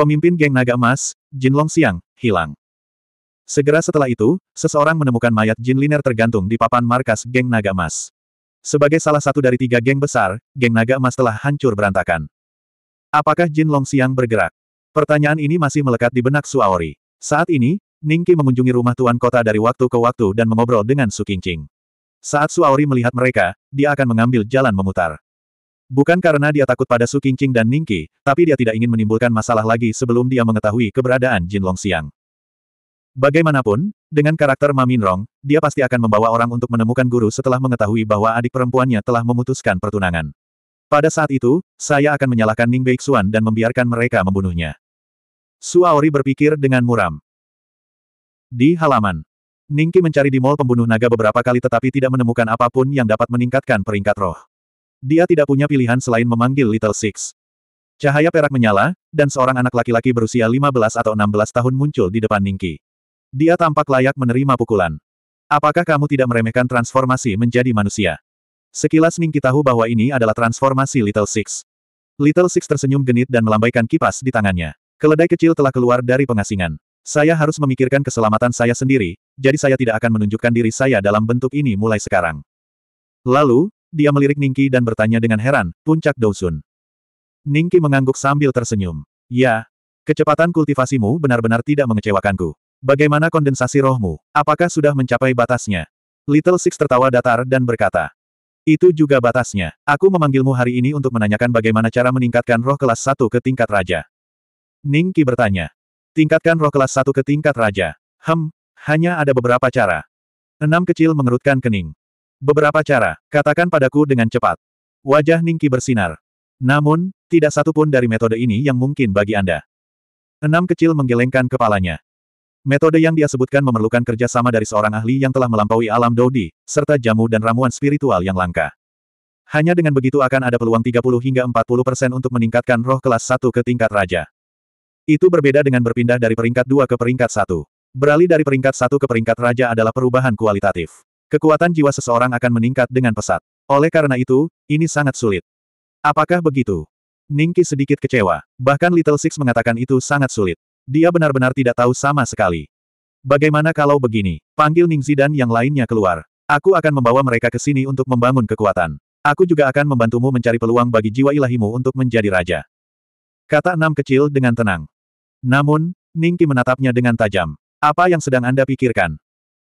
Pemimpin geng naga emas, Jin Long Xiang, hilang. Segera setelah itu, seseorang menemukan mayat Jin Liner tergantung di papan markas geng naga emas. Sebagai salah satu dari tiga geng besar, geng naga emas telah hancur berantakan. Apakah Jin Long Xiang bergerak? Pertanyaan ini masih melekat di benak Suaori. Saat ini, Ningki mengunjungi rumah tuan kota dari waktu ke waktu dan mengobrol dengan Su Qingqing. Saat Suaori melihat mereka, dia akan mengambil jalan memutar. Bukan karena dia takut pada Su Qingqing dan Ningqi, tapi dia tidak ingin menimbulkan masalah lagi sebelum dia mengetahui keberadaan Jin Longxiang. Bagaimanapun, dengan karakter Ma Minrong, dia pasti akan membawa orang untuk menemukan guru setelah mengetahui bahwa adik perempuannya telah memutuskan pertunangan. Pada saat itu, saya akan menyalahkan Ning Beixuan dan membiarkan mereka membunuhnya. Su Aori berpikir dengan muram. Di halaman, Ningqi mencari di mall pembunuh naga beberapa kali tetapi tidak menemukan apapun yang dapat meningkatkan peringkat roh. Dia tidak punya pilihan selain memanggil Little Six. Cahaya perak menyala, dan seorang anak laki-laki berusia 15 atau 16 tahun muncul di depan Ningki. Dia tampak layak menerima pukulan. Apakah kamu tidak meremehkan transformasi menjadi manusia? Sekilas Ningki tahu bahwa ini adalah transformasi Little Six. Little Six tersenyum genit dan melambaikan kipas di tangannya. Keledai kecil telah keluar dari pengasingan. Saya harus memikirkan keselamatan saya sendiri, jadi saya tidak akan menunjukkan diri saya dalam bentuk ini mulai sekarang. Lalu, dia melirik Ningki dan bertanya dengan heran, puncak Dousun. Ningki mengangguk sambil tersenyum. Ya, kecepatan kultivasimu benar-benar tidak mengecewakanku. Bagaimana kondensasi rohmu? Apakah sudah mencapai batasnya? Little Six tertawa datar dan berkata. Itu juga batasnya. Aku memanggilmu hari ini untuk menanyakan bagaimana cara meningkatkan roh kelas 1 ke tingkat raja. Ningki bertanya. Tingkatkan roh kelas 1 ke tingkat raja. Hem, hanya ada beberapa cara. Enam kecil mengerutkan kening. Beberapa cara, katakan padaku dengan cepat. Wajah Ningki bersinar. Namun, tidak satu pun dari metode ini yang mungkin bagi Anda. Enam kecil menggelengkan kepalanya. Metode yang dia sebutkan memerlukan kerjasama dari seorang ahli yang telah melampaui alam Dodi, serta jamu dan ramuan spiritual yang langka. Hanya dengan begitu akan ada peluang 30 hingga 40 persen untuk meningkatkan roh kelas 1 ke tingkat raja. Itu berbeda dengan berpindah dari peringkat 2 ke peringkat 1. Beralih dari peringkat 1 ke peringkat raja adalah perubahan kualitatif. Kekuatan jiwa seseorang akan meningkat dengan pesat. Oleh karena itu, ini sangat sulit. Apakah begitu? Ningki sedikit kecewa. Bahkan Little Six mengatakan itu sangat sulit. Dia benar-benar tidak tahu sama sekali. Bagaimana kalau begini? Panggil Ningzi dan yang lainnya keluar. Aku akan membawa mereka ke sini untuk membangun kekuatan. Aku juga akan membantumu mencari peluang bagi jiwa ilahimu untuk menjadi raja. Kata enam kecil dengan tenang. Namun, Ningki menatapnya dengan tajam. Apa yang sedang Anda pikirkan?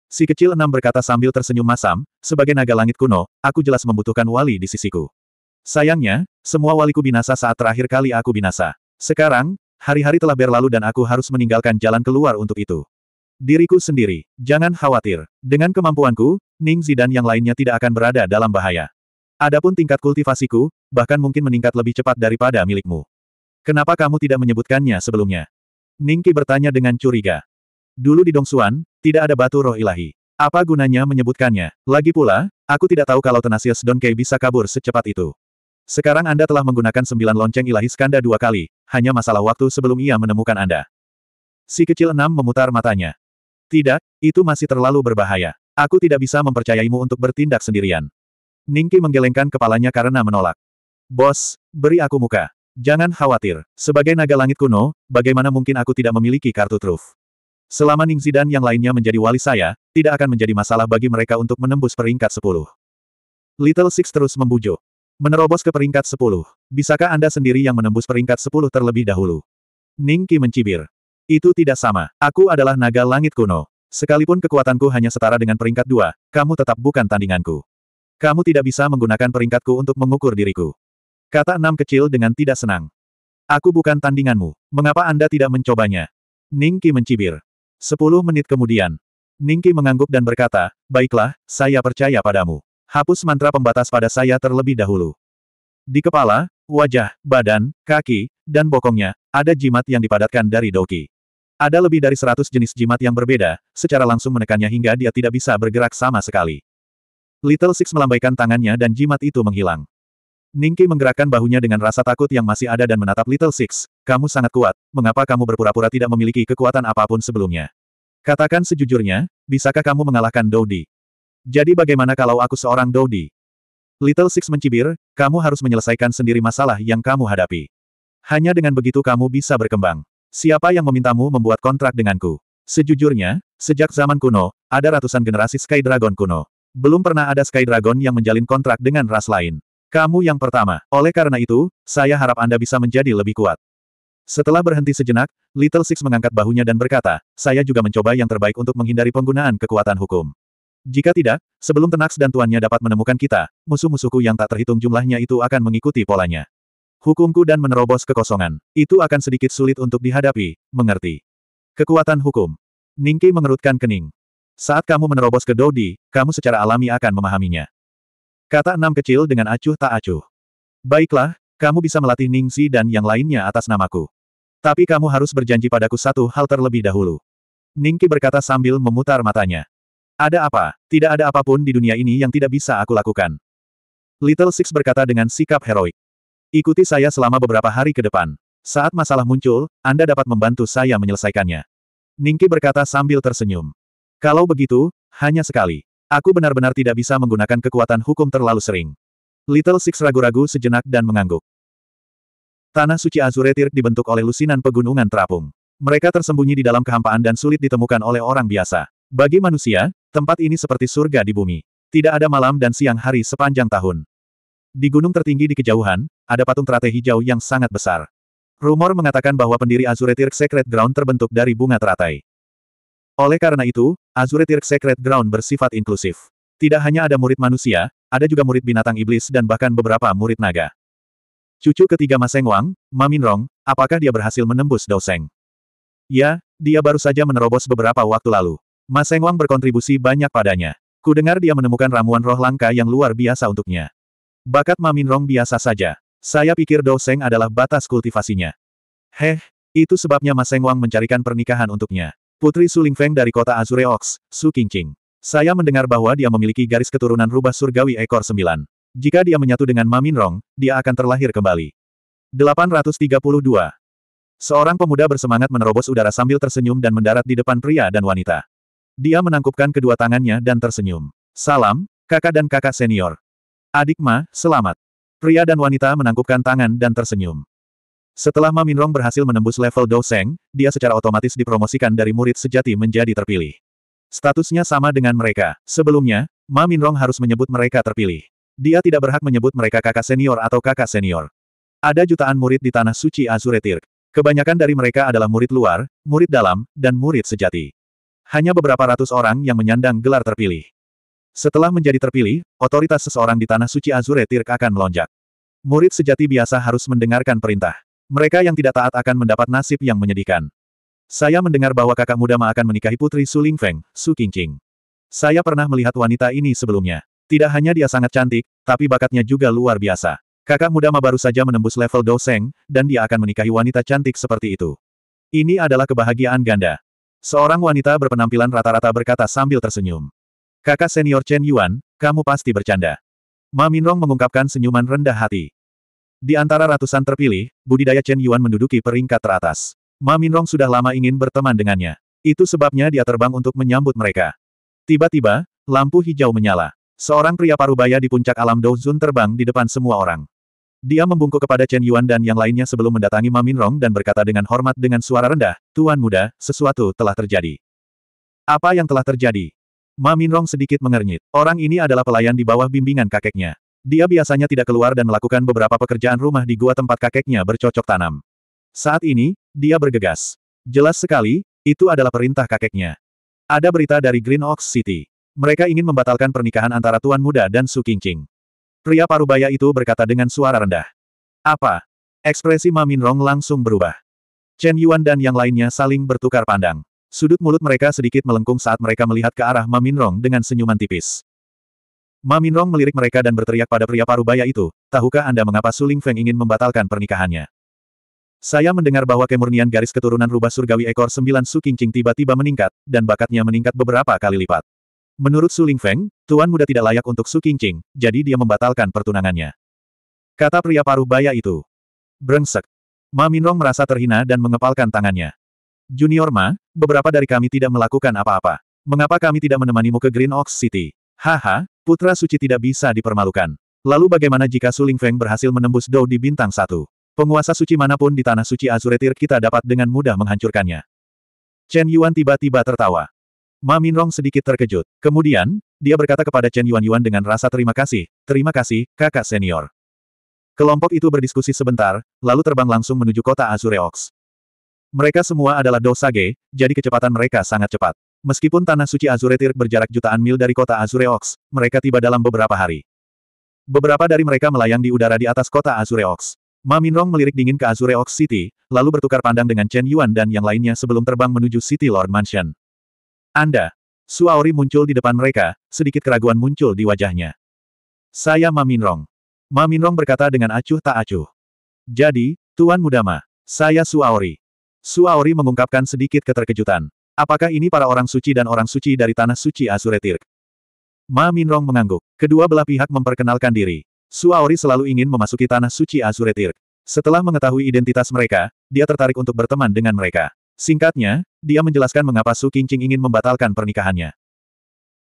Si kecil enam berkata sambil tersenyum masam, sebagai naga langit kuno, aku jelas membutuhkan wali di sisiku. Sayangnya, semua waliku binasa saat terakhir kali aku binasa. Sekarang, hari-hari telah berlalu dan aku harus meninggalkan jalan keluar untuk itu. Diriku sendiri, jangan khawatir. Dengan kemampuanku, Ning Zidan yang lainnya tidak akan berada dalam bahaya. Adapun tingkat kultivasiku, bahkan mungkin meningkat lebih cepat daripada milikmu. Kenapa kamu tidak menyebutkannya sebelumnya? Ningki bertanya dengan curiga. Dulu di Dongsuan, tidak ada batu roh ilahi. Apa gunanya menyebutkannya? Lagi pula, aku tidak tahu kalau Tenasius Donkey bisa kabur secepat itu. Sekarang Anda telah menggunakan sembilan lonceng ilahi skanda dua kali, hanya masalah waktu sebelum ia menemukan Anda. Si kecil enam memutar matanya. Tidak, itu masih terlalu berbahaya. Aku tidak bisa mempercayaimu untuk bertindak sendirian. Ningki menggelengkan kepalanya karena menolak. Bos, beri aku muka. Jangan khawatir. Sebagai naga langit kuno, bagaimana mungkin aku tidak memiliki kartu truf? Selama Ning Zidan yang lainnya menjadi wali saya, tidak akan menjadi masalah bagi mereka untuk menembus peringkat 10. Little Six terus membujuk. Menerobos ke peringkat 10. Bisakah Anda sendiri yang menembus peringkat 10 terlebih dahulu? Ning Qi mencibir. Itu tidak sama. Aku adalah naga langit kuno. Sekalipun kekuatanku hanya setara dengan peringkat 2, kamu tetap bukan tandinganku. Kamu tidak bisa menggunakan peringkatku untuk mengukur diriku. Kata enam kecil dengan tidak senang. Aku bukan tandinganmu. Mengapa Anda tidak mencobanya? Ning Qi mencibir. Sepuluh menit kemudian, Ningki mengangguk dan berkata, Baiklah, saya percaya padamu. Hapus mantra pembatas pada saya terlebih dahulu. Di kepala, wajah, badan, kaki, dan bokongnya, ada jimat yang dipadatkan dari doki. Ada lebih dari seratus jenis jimat yang berbeda, secara langsung menekannya hingga dia tidak bisa bergerak sama sekali. Little Six melambaikan tangannya dan jimat itu menghilang. Ningki menggerakkan bahunya dengan rasa takut yang masih ada dan menatap Little Six. Kamu sangat kuat, mengapa kamu berpura-pura tidak memiliki kekuatan apapun sebelumnya? Katakan sejujurnya, bisakah kamu mengalahkan Dodi? Jadi bagaimana kalau aku seorang Dodi? Little Six mencibir, kamu harus menyelesaikan sendiri masalah yang kamu hadapi. Hanya dengan begitu kamu bisa berkembang. Siapa yang memintamu membuat kontrak denganku? Sejujurnya, sejak zaman kuno, ada ratusan generasi Sky Dragon kuno. Belum pernah ada Sky Dragon yang menjalin kontrak dengan ras lain. Kamu yang pertama. Oleh karena itu, saya harap Anda bisa menjadi lebih kuat. Setelah berhenti sejenak, Little Six mengangkat bahunya dan berkata, saya juga mencoba yang terbaik untuk menghindari penggunaan kekuatan hukum. Jika tidak, sebelum Tenax dan tuannya dapat menemukan kita, musuh-musuhku yang tak terhitung jumlahnya itu akan mengikuti polanya. Hukumku dan menerobos kekosongan. Itu akan sedikit sulit untuk dihadapi, mengerti. Kekuatan hukum. Ningki mengerutkan kening. Saat kamu menerobos ke Dodi, kamu secara alami akan memahaminya. Kata enam kecil dengan acuh tak acuh. Baiklah, kamu bisa melatih Ningsi dan yang lainnya atas namaku. Tapi kamu harus berjanji padaku satu hal terlebih dahulu. Ningki berkata sambil memutar matanya. Ada apa? Tidak ada apapun di dunia ini yang tidak bisa aku lakukan. Little Six berkata dengan sikap heroik. Ikuti saya selama beberapa hari ke depan. Saat masalah muncul, Anda dapat membantu saya menyelesaikannya. Ningki berkata sambil tersenyum. Kalau begitu, hanya sekali. Aku benar-benar tidak bisa menggunakan kekuatan hukum terlalu sering. Little Six ragu-ragu sejenak dan mengangguk. Tanah suci Azuretir dibentuk oleh lusinan pegunungan terapung. Mereka tersembunyi di dalam kehampaan dan sulit ditemukan oleh orang biasa. Bagi manusia, tempat ini seperti surga di bumi. Tidak ada malam dan siang hari sepanjang tahun. Di gunung tertinggi di kejauhan, ada patung teratai hijau yang sangat besar. Rumor mengatakan bahwa pendiri Azuretir Secret Ground terbentuk dari bunga teratai. Oleh karena itu, Azure Tirk Secret Ground bersifat inklusif. Tidak hanya ada murid manusia, ada juga murid binatang iblis dan bahkan beberapa murid naga. Cucu ketiga Maseng Wang, Mamin Rong, apakah dia berhasil menembus Seng? Ya, dia baru saja menerobos beberapa waktu lalu. Maseng Wang berkontribusi banyak padanya. Kudengar dia menemukan ramuan roh langka yang luar biasa untuknya. Bakat Mamin Rong biasa saja. Saya pikir Seng adalah batas kultivasinya. Heh, itu sebabnya Maseng Wang mencarikan pernikahan untuknya. Putri Suling Feng dari kota Azure Ox, Su Qingqing. Saya mendengar bahwa dia memiliki garis keturunan rubah surgawi ekor sembilan. Jika dia menyatu dengan Mamin Rong, dia akan terlahir kembali. 832. Seorang pemuda bersemangat menerobos udara sambil tersenyum dan mendarat di depan pria dan wanita. Dia menangkupkan kedua tangannya dan tersenyum. Salam, kakak dan kakak senior. Adik Ma, selamat. Pria dan wanita menangkupkan tangan dan tersenyum. Setelah Ma Minrong berhasil menembus level Doseng, dia secara otomatis dipromosikan dari murid sejati menjadi terpilih. Statusnya sama dengan mereka. Sebelumnya, Ma Minrong harus menyebut mereka terpilih. Dia tidak berhak menyebut mereka kakak senior atau kakak senior. Ada jutaan murid di Tanah Suci Azure Tirk. Kebanyakan dari mereka adalah murid luar, murid dalam, dan murid sejati. Hanya beberapa ratus orang yang menyandang gelar terpilih. Setelah menjadi terpilih, otoritas seseorang di Tanah Suci Azure Tirk akan melonjak. Murid sejati biasa harus mendengarkan perintah. Mereka yang tidak taat akan mendapat nasib yang menyedihkan. Saya mendengar bahwa kakak muda Ma akan menikahi putri Su Lingfeng, Su Qingqing. Saya pernah melihat wanita ini sebelumnya. Tidak hanya dia sangat cantik, tapi bakatnya juga luar biasa. Kakak muda Ma baru saja menembus level doseng, dan dia akan menikahi wanita cantik seperti itu. Ini adalah kebahagiaan ganda. Seorang wanita berpenampilan rata-rata berkata sambil tersenyum. Kakak senior Chen Yuan, kamu pasti bercanda. Ma Minrong mengungkapkan senyuman rendah hati. Di antara ratusan terpilih, budidaya Chen Yuan menduduki peringkat teratas. Ma Minrong sudah lama ingin berteman dengannya. Itu sebabnya dia terbang untuk menyambut mereka. Tiba-tiba, lampu hijau menyala. Seorang pria parubaya di puncak alam Douzun terbang di depan semua orang. Dia membungkuk kepada Chen Yuan dan yang lainnya sebelum mendatangi Ma Minrong dan berkata dengan hormat dengan suara rendah, Tuan muda, sesuatu telah terjadi. Apa yang telah terjadi? Ma Minrong sedikit mengernyit. Orang ini adalah pelayan di bawah bimbingan kakeknya. Dia biasanya tidak keluar dan melakukan beberapa pekerjaan rumah di gua tempat kakeknya bercocok tanam. Saat ini, dia bergegas. Jelas sekali, itu adalah perintah kakeknya. Ada berita dari Green Ox City. Mereka ingin membatalkan pernikahan antara Tuan Muda dan Su Qingqing. Pria parubaya itu berkata dengan suara rendah. Apa? Ekspresi Mamin Rong langsung berubah. Chen Yuan dan yang lainnya saling bertukar pandang. Sudut mulut mereka sedikit melengkung saat mereka melihat ke arah Mamin Rong dengan senyuman tipis. Ma Minrong melirik mereka dan berteriak pada pria parubaya itu, tahukah Anda mengapa Suling Feng ingin membatalkan pernikahannya? Saya mendengar bahwa kemurnian garis keturunan rubah surgawi ekor sembilan Su Qingqing tiba-tiba meningkat, dan bakatnya meningkat beberapa kali lipat. Menurut Suling Feng, Tuan Muda tidak layak untuk Su Qingqing, jadi dia membatalkan pertunangannya. Kata pria paruh baya itu. Brengsek. Ma Minrong merasa terhina dan mengepalkan tangannya. Junior Ma, beberapa dari kami tidak melakukan apa-apa. Mengapa kami tidak menemanimu ke Green Ox City? Haha, putra suci tidak bisa dipermalukan. Lalu bagaimana jika Suling Feng berhasil menembus Dou di bintang satu? Penguasa suci manapun di tanah suci Azuretir kita dapat dengan mudah menghancurkannya. Chen Yuan tiba-tiba tertawa. Ma Minrong sedikit terkejut. Kemudian, dia berkata kepada Chen Yuan Yuan dengan rasa terima kasih, terima kasih, kakak senior. Kelompok itu berdiskusi sebentar, lalu terbang langsung menuju kota Azureox. Mereka semua adalah Dosage, jadi kecepatan mereka sangat cepat. Meskipun Tanah Suci Azuretir berjarak jutaan mil dari kota Azureox, mereka tiba dalam beberapa hari. Beberapa dari mereka melayang di udara di atas kota Azureox. Ma Minrong melirik dingin ke Azureox City, lalu bertukar pandang dengan Chen Yuan dan yang lainnya sebelum terbang menuju City Lord Mansion. Anda. Suaori muncul di depan mereka, sedikit keraguan muncul di wajahnya. Saya Ma Minrong. Ma Minrong berkata dengan acuh tak acuh. Jadi, Tuan Mudama, saya Suaori. Suaori mengungkapkan sedikit keterkejutan. Apakah ini para orang suci dan orang suci dari tanah suci Azuretirk? Ma Minrong mengangguk. Kedua belah pihak memperkenalkan diri. Suaori selalu ingin memasuki tanah suci Azuretirk. Setelah mengetahui identitas mereka, dia tertarik untuk berteman dengan mereka. Singkatnya, dia menjelaskan mengapa Su Qingqing ingin membatalkan pernikahannya.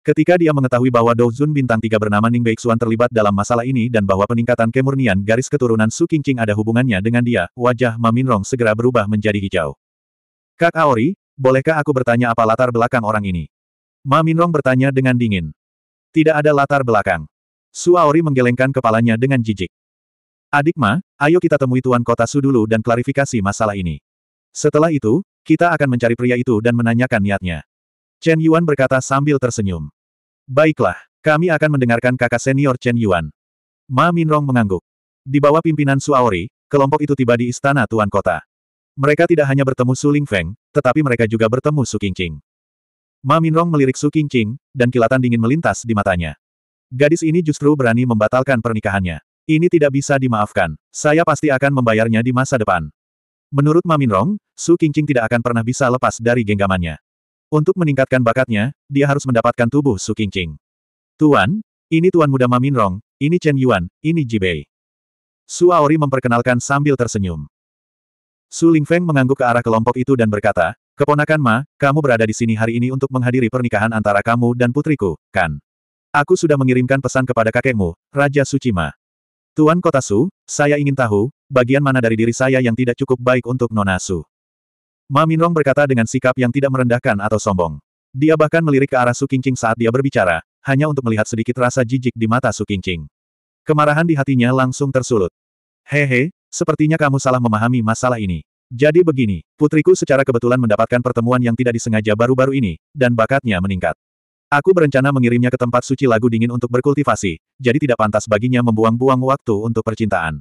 Ketika dia mengetahui bahwa Douzun bintang tiga bernama Ning Beixuan terlibat dalam masalah ini dan bahwa peningkatan kemurnian garis keturunan Su Qingqing ada hubungannya dengan dia, wajah Ma Minrong segera berubah menjadi hijau. Kak Aori, bolehkah aku bertanya apa latar belakang orang ini? Ma Minrong bertanya dengan dingin. Tidak ada latar belakang. Suaori menggelengkan kepalanya dengan jijik. Adik Ma, ayo kita temui Tuan Kota Su dulu dan klarifikasi masalah ini. Setelah itu, kita akan mencari pria itu dan menanyakan niatnya. Chen Yuan berkata sambil tersenyum. Baiklah, kami akan mendengarkan kakak senior Chen Yuan. Ma Minrong mengangguk. Di bawah pimpinan Suaori, kelompok itu tiba di istana Tuan Kota. Mereka tidak hanya bertemu Su Ling Feng, tetapi mereka juga bertemu Su Qingqing. Ma Minrong melirik Su Qingqing, dan kilatan dingin melintas di matanya. Gadis ini justru berani membatalkan pernikahannya. Ini tidak bisa dimaafkan. Saya pasti akan membayarnya di masa depan. Menurut Ma Minrong, Su Qingqing tidak akan pernah bisa lepas dari genggamannya. Untuk meningkatkan bakatnya, dia harus mendapatkan tubuh Su Qingqing. Tuan, ini Tuan Muda Ma Minrong, ini Chen Yuan, ini Ji Bei. Su Aori memperkenalkan sambil tersenyum. Su Feng mengangguk ke arah kelompok itu dan berkata, Keponakan Ma, kamu berada di sini hari ini untuk menghadiri pernikahan antara kamu dan putriku, kan? Aku sudah mengirimkan pesan kepada kakekmu, Raja Suci Ma. Tuan Kota Su, saya ingin tahu, bagian mana dari diri saya yang tidak cukup baik untuk Nona Su. Ma Minrong berkata dengan sikap yang tidak merendahkan atau sombong. Dia bahkan melirik ke arah Su Qingqing saat dia berbicara, hanya untuk melihat sedikit rasa jijik di mata Su Qingqing. Kemarahan di hatinya langsung tersulut. Hehe, Sepertinya kamu salah memahami masalah ini. Jadi begini, putriku secara kebetulan mendapatkan pertemuan yang tidak disengaja baru-baru ini, dan bakatnya meningkat. Aku berencana mengirimnya ke tempat suci lagu dingin untuk berkultivasi, jadi tidak pantas baginya membuang-buang waktu untuk percintaan.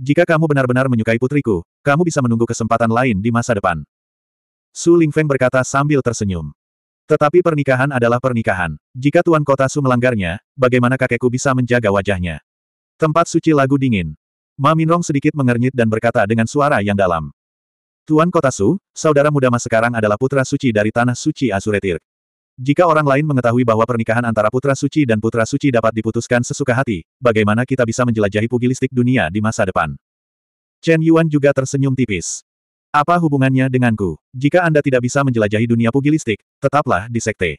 Jika kamu benar-benar menyukai putriku, kamu bisa menunggu kesempatan lain di masa depan. Su Lingfeng berkata sambil tersenyum. Tetapi pernikahan adalah pernikahan. Jika Tuan Kota Su melanggarnya, bagaimana kakekku bisa menjaga wajahnya? Tempat suci lagu dingin. Ma Minrong sedikit mengernyit dan berkata dengan suara yang dalam. Tuan Kota Su, saudara muda mas sekarang adalah putra suci dari Tanah Suci Azuretir. Jika orang lain mengetahui bahwa pernikahan antara putra suci dan putra suci dapat diputuskan sesuka hati, bagaimana kita bisa menjelajahi pugilistik dunia di masa depan? Chen Yuan juga tersenyum tipis. Apa hubungannya denganku? Jika Anda tidak bisa menjelajahi dunia pugilistik, tetaplah di sekte.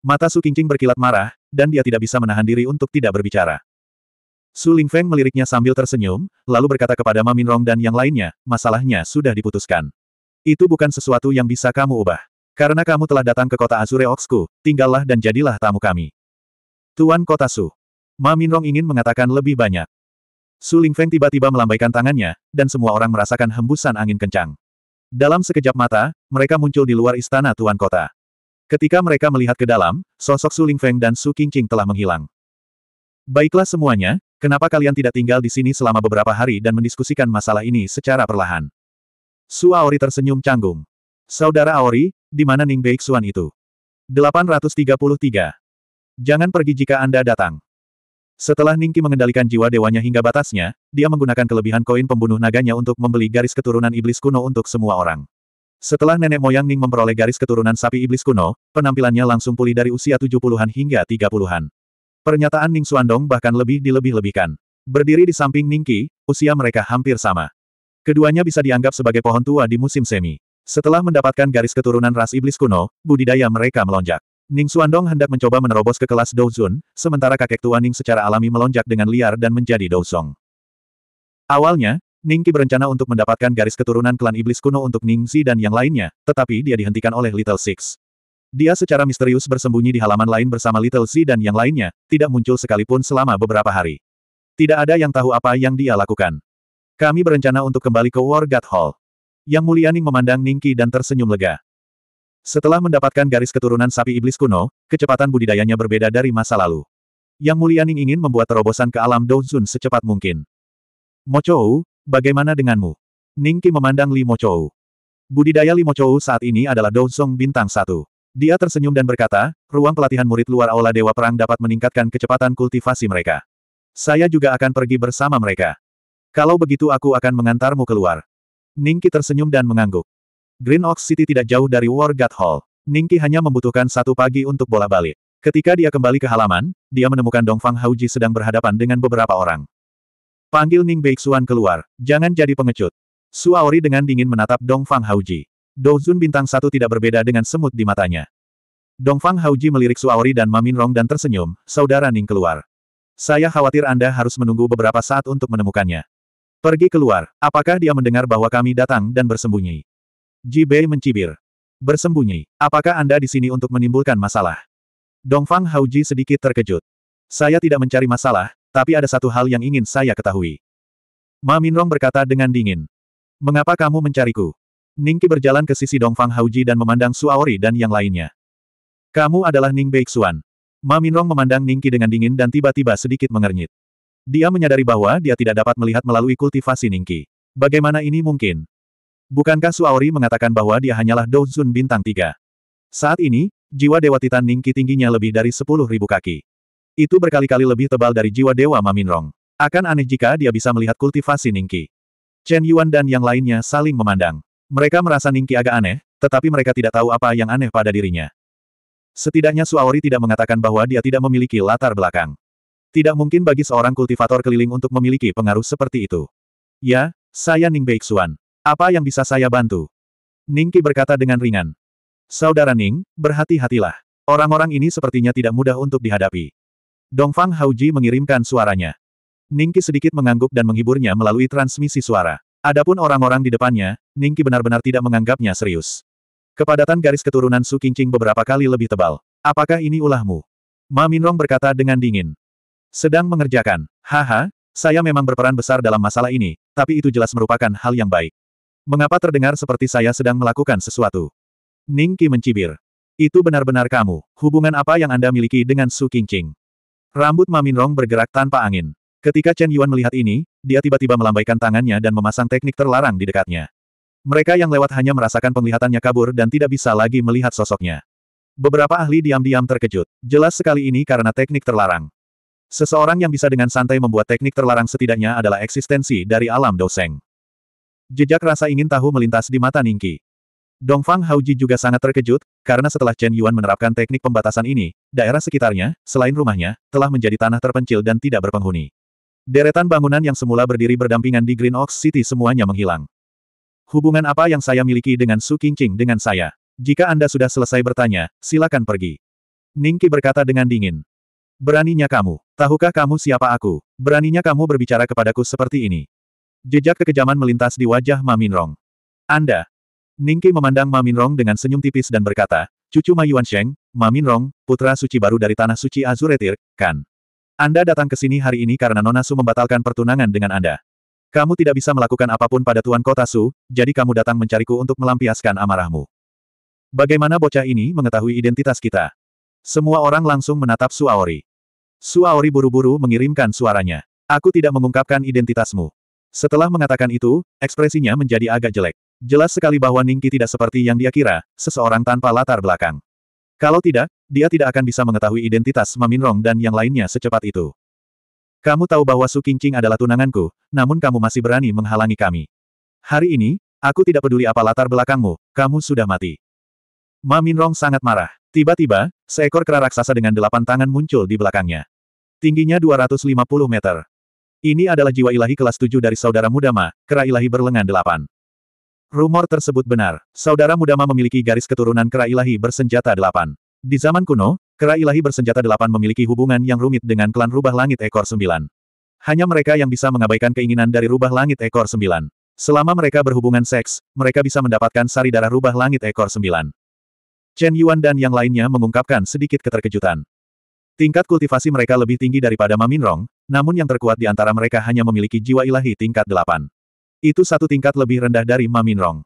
Mata Su Qingqing berkilat marah, dan dia tidak bisa menahan diri untuk tidak berbicara. Su Feng meliriknya sambil tersenyum, lalu berkata kepada Ma Minrong dan yang lainnya, masalahnya sudah diputuskan. Itu bukan sesuatu yang bisa kamu ubah. Karena kamu telah datang ke kota Azure Oxku, tinggallah dan jadilah tamu kami. Tuan Kota Su. Ma Minrong ingin mengatakan lebih banyak. Su Feng tiba-tiba melambaikan tangannya, dan semua orang merasakan hembusan angin kencang. Dalam sekejap mata, mereka muncul di luar istana Tuan Kota. Ketika mereka melihat ke dalam, sosok Su Feng dan Su Qingqing telah menghilang. Baiklah semuanya, Kenapa kalian tidak tinggal di sini selama beberapa hari dan mendiskusikan masalah ini secara perlahan? Su Aori tersenyum canggung. Saudara Aori, di mana Ning Beixuan itu? 833. Jangan pergi jika Anda datang. Setelah Ning Ningki mengendalikan jiwa dewanya hingga batasnya, dia menggunakan kelebihan koin pembunuh naganya untuk membeli garis keturunan iblis kuno untuk semua orang. Setelah nenek moyang Ning memperoleh garis keturunan sapi iblis kuno, penampilannya langsung pulih dari usia 70-an hingga tiga puluhan. Pernyataan Ning Suandong bahkan lebih dilebih-lebihkan. Berdiri di samping Ning Qi, usia mereka hampir sama. Keduanya bisa dianggap sebagai pohon tua di musim semi. Setelah mendapatkan garis keturunan ras iblis kuno, budidaya mereka melonjak. Ning Suandong hendak mencoba menerobos ke kelas Douzun, sementara kakek tua Ning secara alami melonjak dengan liar dan menjadi Douzong. Awalnya, Ning Qi berencana untuk mendapatkan garis keturunan klan iblis kuno untuk Ning Zi dan yang lainnya, tetapi dia dihentikan oleh Little Six. Dia secara misterius bersembunyi di halaman lain bersama Little Z dan yang lainnya, tidak muncul sekalipun selama beberapa hari. Tidak ada yang tahu apa yang dia lakukan. Kami berencana untuk kembali ke War God Hall. Yang mulia Ning memandang Ningki dan tersenyum lega. Setelah mendapatkan garis keturunan sapi iblis kuno, kecepatan budidayanya berbeda dari masa lalu. Yang mulia Ning ingin membuat terobosan ke alam Douzun secepat mungkin. Mochou, bagaimana denganmu? Ningki memandang Li Mochou. Budidaya Li Mochou saat ini adalah Douzong bintang satu. Dia tersenyum dan berkata, ruang pelatihan murid luar Aula Dewa Perang dapat meningkatkan kecepatan kultivasi mereka. Saya juga akan pergi bersama mereka. Kalau begitu aku akan mengantarmu keluar. Ningki tersenyum dan mengangguk. Green Ox City tidak jauh dari War God Hall. Ningki hanya membutuhkan satu pagi untuk bola balik. Ketika dia kembali ke halaman, dia menemukan Dongfang Hauji sedang berhadapan dengan beberapa orang. Panggil Ning Beixuan keluar, jangan jadi pengecut. Suaori dengan dingin menatap Dongfang Hauji. Douzun bintang satu tidak berbeda dengan semut di matanya. Dongfang Hauji melirik Suaori dan Maminrong dan tersenyum, saudara Ning keluar. Saya khawatir Anda harus menunggu beberapa saat untuk menemukannya. Pergi keluar, apakah dia mendengar bahwa kami datang dan bersembunyi? Ji Bei mencibir. Bersembunyi, apakah Anda di sini untuk menimbulkan masalah? Dongfang Hauji sedikit terkejut. Saya tidak mencari masalah, tapi ada satu hal yang ingin saya ketahui. Ma Minrong berkata dengan dingin. Mengapa kamu mencariku? Ningqi berjalan ke sisi Dongfang Hauji dan memandang Suaori dan yang lainnya. Kamu adalah Ning Beixuan. Ma Minrong memandang Ningqi dengan dingin dan tiba-tiba sedikit mengernyit. Dia menyadari bahwa dia tidak dapat melihat melalui kultivasi Ningqi. Bagaimana ini mungkin? Bukankah Suaori mengatakan bahwa dia hanyalah Douzun bintang tiga? Saat ini, jiwa Dewa Titan Ningqi tingginya lebih dari sepuluh ribu kaki. Itu berkali-kali lebih tebal dari jiwa Dewa Ma Minrong. Akan aneh jika dia bisa melihat kultivasi Ningqi. Chen Yuan dan yang lainnya saling memandang. Mereka merasa Ningki agak aneh, tetapi mereka tidak tahu apa yang aneh pada dirinya. Setidaknya Suaori tidak mengatakan bahwa dia tidak memiliki latar belakang. Tidak mungkin bagi seorang kultivator keliling untuk memiliki pengaruh seperti itu. Ya, saya Ning Beixuan. Apa yang bisa saya bantu? Ningki berkata dengan ringan. Saudara Ning, berhati-hatilah. Orang-orang ini sepertinya tidak mudah untuk dihadapi. Dongfang Hauji mengirimkan suaranya. Ningki sedikit mengangguk dan menghiburnya melalui transmisi suara. Adapun orang-orang di depannya, Ningki benar-benar tidak menganggapnya serius. Kepadatan garis keturunan Su Qingqing beberapa kali lebih tebal. Apakah ini ulahmu? Ma Minrong berkata dengan dingin. Sedang mengerjakan. Haha, saya memang berperan besar dalam masalah ini, tapi itu jelas merupakan hal yang baik. Mengapa terdengar seperti saya sedang melakukan sesuatu? Ningki mencibir. Itu benar-benar kamu. Hubungan apa yang Anda miliki dengan Su Qingqing? Rambut Ma Minrong bergerak tanpa angin. Ketika Chen Yuan melihat ini, dia tiba-tiba melambaikan tangannya dan memasang teknik terlarang di dekatnya. Mereka yang lewat hanya merasakan penglihatannya kabur dan tidak bisa lagi melihat sosoknya. Beberapa ahli diam-diam terkejut. Jelas sekali ini karena teknik terlarang. Seseorang yang bisa dengan santai membuat teknik terlarang setidaknya adalah eksistensi dari alam doseng. Jejak rasa ingin tahu melintas di mata Ningki. Dongfang Hauji juga sangat terkejut, karena setelah Chen Yuan menerapkan teknik pembatasan ini, daerah sekitarnya, selain rumahnya, telah menjadi tanah terpencil dan tidak berpenghuni. Deretan bangunan yang semula berdiri berdampingan di Green Ox City semuanya menghilang. Hubungan apa yang saya miliki dengan Su King King dengan saya? Jika Anda sudah selesai bertanya, silakan pergi. Ningki berkata dengan dingin. Beraninya kamu. Tahukah kamu siapa aku? Beraninya kamu berbicara kepadaku seperti ini. Jejak kekejaman melintas di wajah Maminrong. Anda. Ningki memandang Maminrong dengan senyum tipis dan berkata, Cucu Ma Yuansheng, Maminrong, putra suci baru dari Tanah Suci Azuretir, kan? Anda datang ke sini hari ini karena Nona Su membatalkan pertunangan dengan Anda. Kamu tidak bisa melakukan apapun pada Tuan Kota Su, jadi kamu datang mencariku untuk melampiaskan amarahmu. Bagaimana bocah ini mengetahui identitas kita? Semua orang langsung menatap Su Aori. Su Aori buru-buru mengirimkan suaranya. Aku tidak mengungkapkan identitasmu. Setelah mengatakan itu, ekspresinya menjadi agak jelek. Jelas sekali bahwa Ningki tidak seperti yang dia kira, seseorang tanpa latar belakang. Kalau tidak, dia tidak akan bisa mengetahui identitas Maminrong dan yang lainnya secepat itu. Kamu tahu bahwa Su Qingqing adalah tunanganku, namun kamu masih berani menghalangi kami. Hari ini, aku tidak peduli apa latar belakangmu, kamu sudah mati. Maminrong sangat marah. Tiba-tiba, seekor kera raksasa dengan delapan tangan muncul di belakangnya. Tingginya 250 meter. Ini adalah jiwa ilahi kelas tujuh dari saudara muda Ma, kera ilahi berlengan delapan. Rumor tersebut benar. Saudara Mudama memiliki garis keturunan kera ilahi bersenjata delapan. Di zaman kuno, kera ilahi bersenjata delapan memiliki hubungan yang rumit dengan klan rubah langit ekor sembilan. Hanya mereka yang bisa mengabaikan keinginan dari rubah langit ekor sembilan. Selama mereka berhubungan seks, mereka bisa mendapatkan sari darah rubah langit ekor sembilan. Chen Yuan dan yang lainnya mengungkapkan sedikit keterkejutan. Tingkat kultivasi mereka lebih tinggi daripada Maminrong, namun yang terkuat di antara mereka hanya memiliki jiwa ilahi tingkat delapan. Itu satu tingkat lebih rendah dari Maminrong.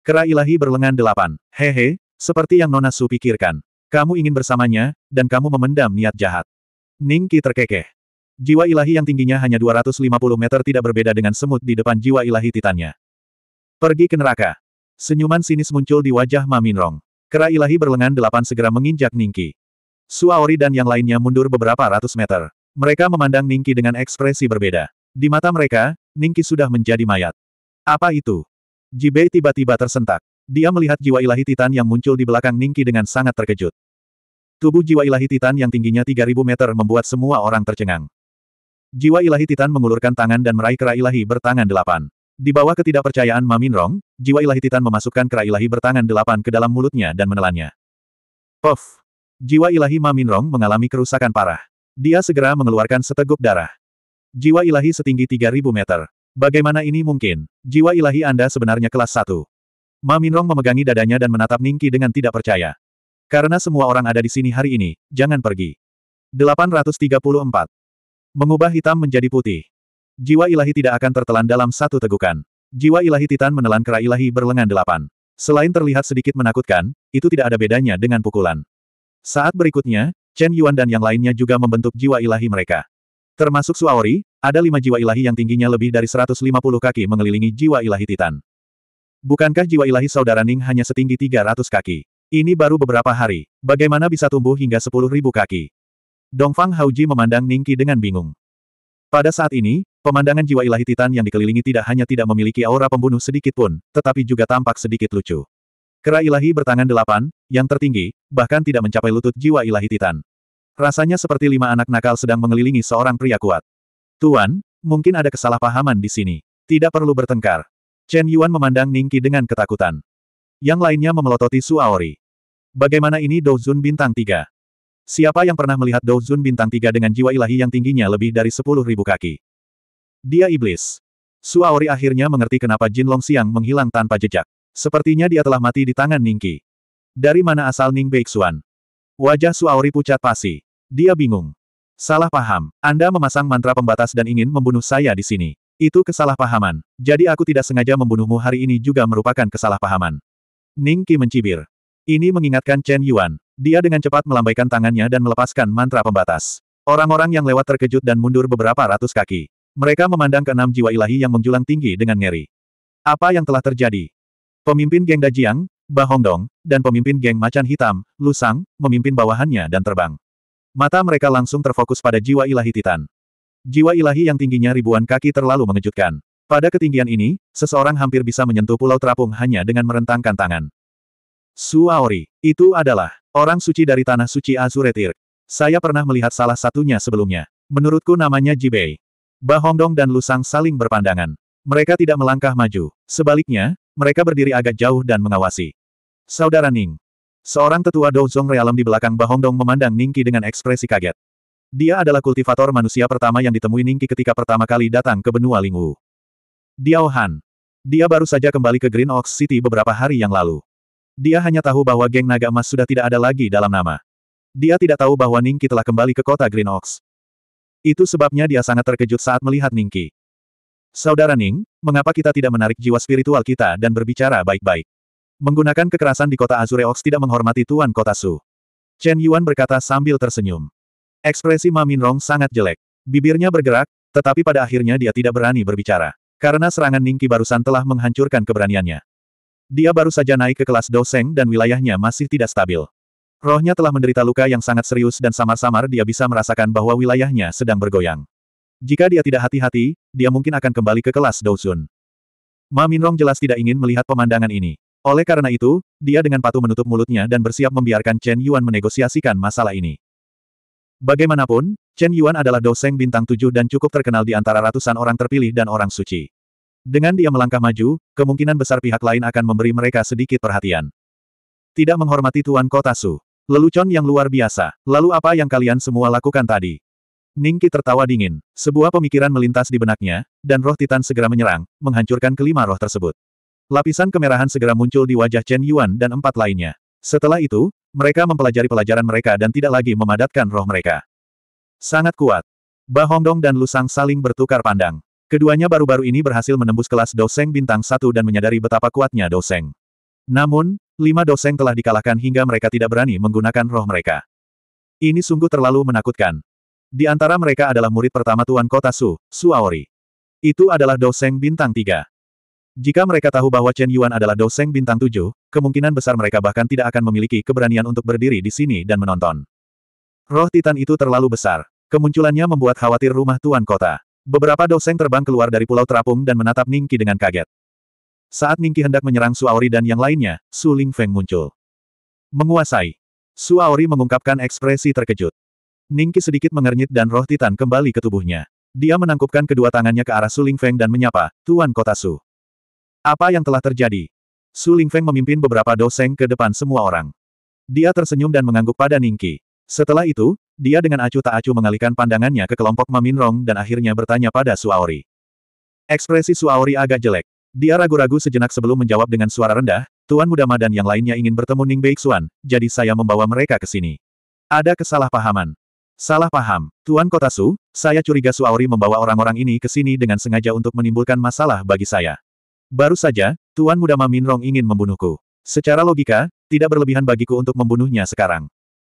Kera ilahi berlengan delapan. Hehe, seperti yang Nona Su pikirkan. Kamu ingin bersamanya, dan kamu memendam niat jahat. Ningki terkekeh. Jiwa ilahi yang tingginya hanya 250 meter tidak berbeda dengan semut di depan jiwa ilahi titannya. Pergi ke neraka. Senyuman sinis muncul di wajah Maminrong. Kera ilahi berlengan delapan segera menginjak Ningki. Suaori dan yang lainnya mundur beberapa ratus meter. Mereka memandang Ningki dengan ekspresi berbeda. Di mata mereka, Ningki sudah menjadi mayat. Apa itu? Jibei tiba-tiba tersentak. Dia melihat jiwa ilahi Titan yang muncul di belakang Ningki dengan sangat terkejut. Tubuh jiwa ilahi Titan yang tingginya 3000 meter membuat semua orang tercengang. Jiwa ilahi Titan mengulurkan tangan dan meraih kera ilahi bertangan delapan. Di bawah ketidakpercayaan Maminrong, jiwa ilahi Titan memasukkan kera ilahi bertangan delapan ke dalam mulutnya dan menelannya. Puff! Jiwa ilahi Maminrong mengalami kerusakan parah. Dia segera mengeluarkan seteguk darah. Jiwa ilahi setinggi 3000 meter. Bagaimana ini mungkin? Jiwa ilahi Anda sebenarnya kelas 1. Ma Minrong memegangi dadanya dan menatap Ningki dengan tidak percaya. Karena semua orang ada di sini hari ini, jangan pergi. 834. Mengubah hitam menjadi putih. Jiwa ilahi tidak akan tertelan dalam satu tegukan. Jiwa ilahi Titan menelan kera ilahi berlengan delapan. Selain terlihat sedikit menakutkan, itu tidak ada bedanya dengan pukulan. Saat berikutnya, Chen Yuan dan yang lainnya juga membentuk jiwa ilahi mereka. Termasuk Suaori, ada lima jiwa ilahi yang tingginya lebih dari 150 kaki mengelilingi jiwa ilahi Titan. Bukankah jiwa ilahi saudara Ning hanya setinggi 300 kaki? Ini baru beberapa hari. Bagaimana bisa tumbuh hingga 10.000 kaki? Dongfang Hauji memandang Ningki dengan bingung. Pada saat ini, pemandangan jiwa ilahi Titan yang dikelilingi tidak hanya tidak memiliki aura pembunuh sedikit pun, tetapi juga tampak sedikit lucu. Kera ilahi bertangan delapan, yang tertinggi, bahkan tidak mencapai lutut jiwa ilahi Titan. Rasanya seperti lima anak nakal sedang mengelilingi seorang pria kuat. Tuan, mungkin ada kesalahpahaman di sini. Tidak perlu bertengkar. Chen Yuan memandang Ningki dengan ketakutan. Yang lainnya memelototi Su Aori. Bagaimana ini Douzun bintang 3? Siapa yang pernah melihat Douzun bintang 3 dengan jiwa ilahi yang tingginya lebih dari sepuluh ribu kaki? Dia iblis. Su Aori akhirnya mengerti kenapa Jin Long Xiang menghilang tanpa jejak. Sepertinya dia telah mati di tangan Ningki. Dari mana asal Ning Beixuan? Wajah Suauri pucat pasi. Dia bingung. Salah paham. Anda memasang mantra pembatas dan ingin membunuh saya di sini. Itu kesalahpahaman. Jadi aku tidak sengaja membunuhmu hari ini juga merupakan kesalahpahaman. Ning Qi mencibir. Ini mengingatkan Chen Yuan. Dia dengan cepat melambaikan tangannya dan melepaskan mantra pembatas. Orang-orang yang lewat terkejut dan mundur beberapa ratus kaki. Mereka memandang enam jiwa ilahi yang menjulang tinggi dengan ngeri. Apa yang telah terjadi? Pemimpin geng Dajiang, Ba Hongdong, dan pemimpin geng macan hitam, Lu Sang, memimpin bawahannya dan terbang. Mata mereka langsung terfokus pada jiwa ilahi Titan. Jiwa ilahi yang tingginya ribuan kaki terlalu mengejutkan. Pada ketinggian ini, seseorang hampir bisa menyentuh pulau terapung hanya dengan merentangkan tangan. Suaori, itu adalah orang suci dari tanah suci Azuretir. Saya pernah melihat salah satunya sebelumnya. Menurutku namanya Jibei. Bah Hongdong dan Lusang saling berpandangan. Mereka tidak melangkah maju. Sebaliknya, mereka berdiri agak jauh dan mengawasi. Saudara Ning. Seorang tetua Douzong realem di belakang Bahongdong memandang Ningki dengan ekspresi kaget. Dia adalah kultivator manusia pertama yang ditemui Ningki ketika pertama kali datang ke benua Lingwu. Diao Han. Dia baru saja kembali ke Green Ox City beberapa hari yang lalu. Dia hanya tahu bahwa geng naga emas sudah tidak ada lagi dalam nama. Dia tidak tahu bahwa Ningki telah kembali ke kota Green Ox. Itu sebabnya dia sangat terkejut saat melihat Ningki. Saudara Ning, mengapa kita tidak menarik jiwa spiritual kita dan berbicara baik-baik? Menggunakan kekerasan di kota Azureox tidak menghormati Tuan Kota Su. Chen Yuan berkata sambil tersenyum. Ekspresi Ma Rong sangat jelek. Bibirnya bergerak, tetapi pada akhirnya dia tidak berani berbicara. Karena serangan Ningki barusan telah menghancurkan keberaniannya. Dia baru saja naik ke kelas Doseng dan wilayahnya masih tidak stabil. Rohnya telah menderita luka yang sangat serius dan samar-samar dia bisa merasakan bahwa wilayahnya sedang bergoyang. Jika dia tidak hati-hati, dia mungkin akan kembali ke kelas Dousun. Ma Minrong jelas tidak ingin melihat pemandangan ini. Oleh karena itu, dia dengan patuh menutup mulutnya dan bersiap membiarkan Chen Yuan menegosiasikan masalah ini. Bagaimanapun, Chen Yuan adalah doseng bintang tujuh dan cukup terkenal di antara ratusan orang terpilih dan orang suci. Dengan dia melangkah maju, kemungkinan besar pihak lain akan memberi mereka sedikit perhatian. Tidak menghormati Tuan Kota Su. Lelucon yang luar biasa. Lalu apa yang kalian semua lakukan tadi? Ningki tertawa dingin. Sebuah pemikiran melintas di benaknya, dan roh Titan segera menyerang, menghancurkan kelima roh tersebut. Lapisan kemerahan segera muncul di wajah Chen Yuan dan empat lainnya. Setelah itu, mereka mempelajari pelajaran mereka dan tidak lagi memadatkan roh mereka. Sangat kuat. Ba Hongdong dan Lusang saling bertukar pandang. Keduanya baru-baru ini berhasil menembus kelas Doseng Bintang satu dan menyadari betapa kuatnya Doseng. Namun, lima Doseng telah dikalahkan hingga mereka tidak berani menggunakan roh mereka. Ini sungguh terlalu menakutkan. Di antara mereka adalah murid pertama Tuan Kota Su, Suaori. Itu adalah Doseng Bintang 3. Jika mereka tahu bahwa Chen Yuan adalah Doseng Bintang 7, kemungkinan besar mereka bahkan tidak akan memiliki keberanian untuk berdiri di sini dan menonton. Roh Titan itu terlalu besar. Kemunculannya membuat khawatir rumah Tuan Kota. Beberapa Doseng terbang keluar dari Pulau Terapung dan menatap Ningki dengan kaget. Saat Ningki hendak menyerang Suaori dan yang lainnya, Su Ling Feng muncul. Menguasai. Suaori mengungkapkan ekspresi terkejut. Ningki sedikit mengernyit dan roh Titan kembali ke tubuhnya. Dia menangkupkan kedua tangannya ke arah Suling Feng dan menyapa, Tuan Kota Su. Apa yang telah terjadi? Suling Feng memimpin beberapa doseng ke depan semua orang. Dia tersenyum dan mengangguk pada Ningki. Setelah itu, dia dengan acuh tak acuh mengalihkan pandangannya ke kelompok Mamin Rong dan akhirnya bertanya pada Su Aori. Ekspresi Su Aori agak jelek. Dia ragu-ragu sejenak sebelum menjawab dengan suara rendah, Tuan Muda Madan dan yang lainnya ingin bertemu Ning Beixuan, jadi saya membawa mereka ke sini. Ada kesalahpahaman. Salah paham. Tuan Kota Su, saya curiga Suauri membawa orang-orang ini ke sini dengan sengaja untuk menimbulkan masalah bagi saya. Baru saja, Tuan Muda Ma Minrong ingin membunuhku. Secara logika, tidak berlebihan bagiku untuk membunuhnya sekarang.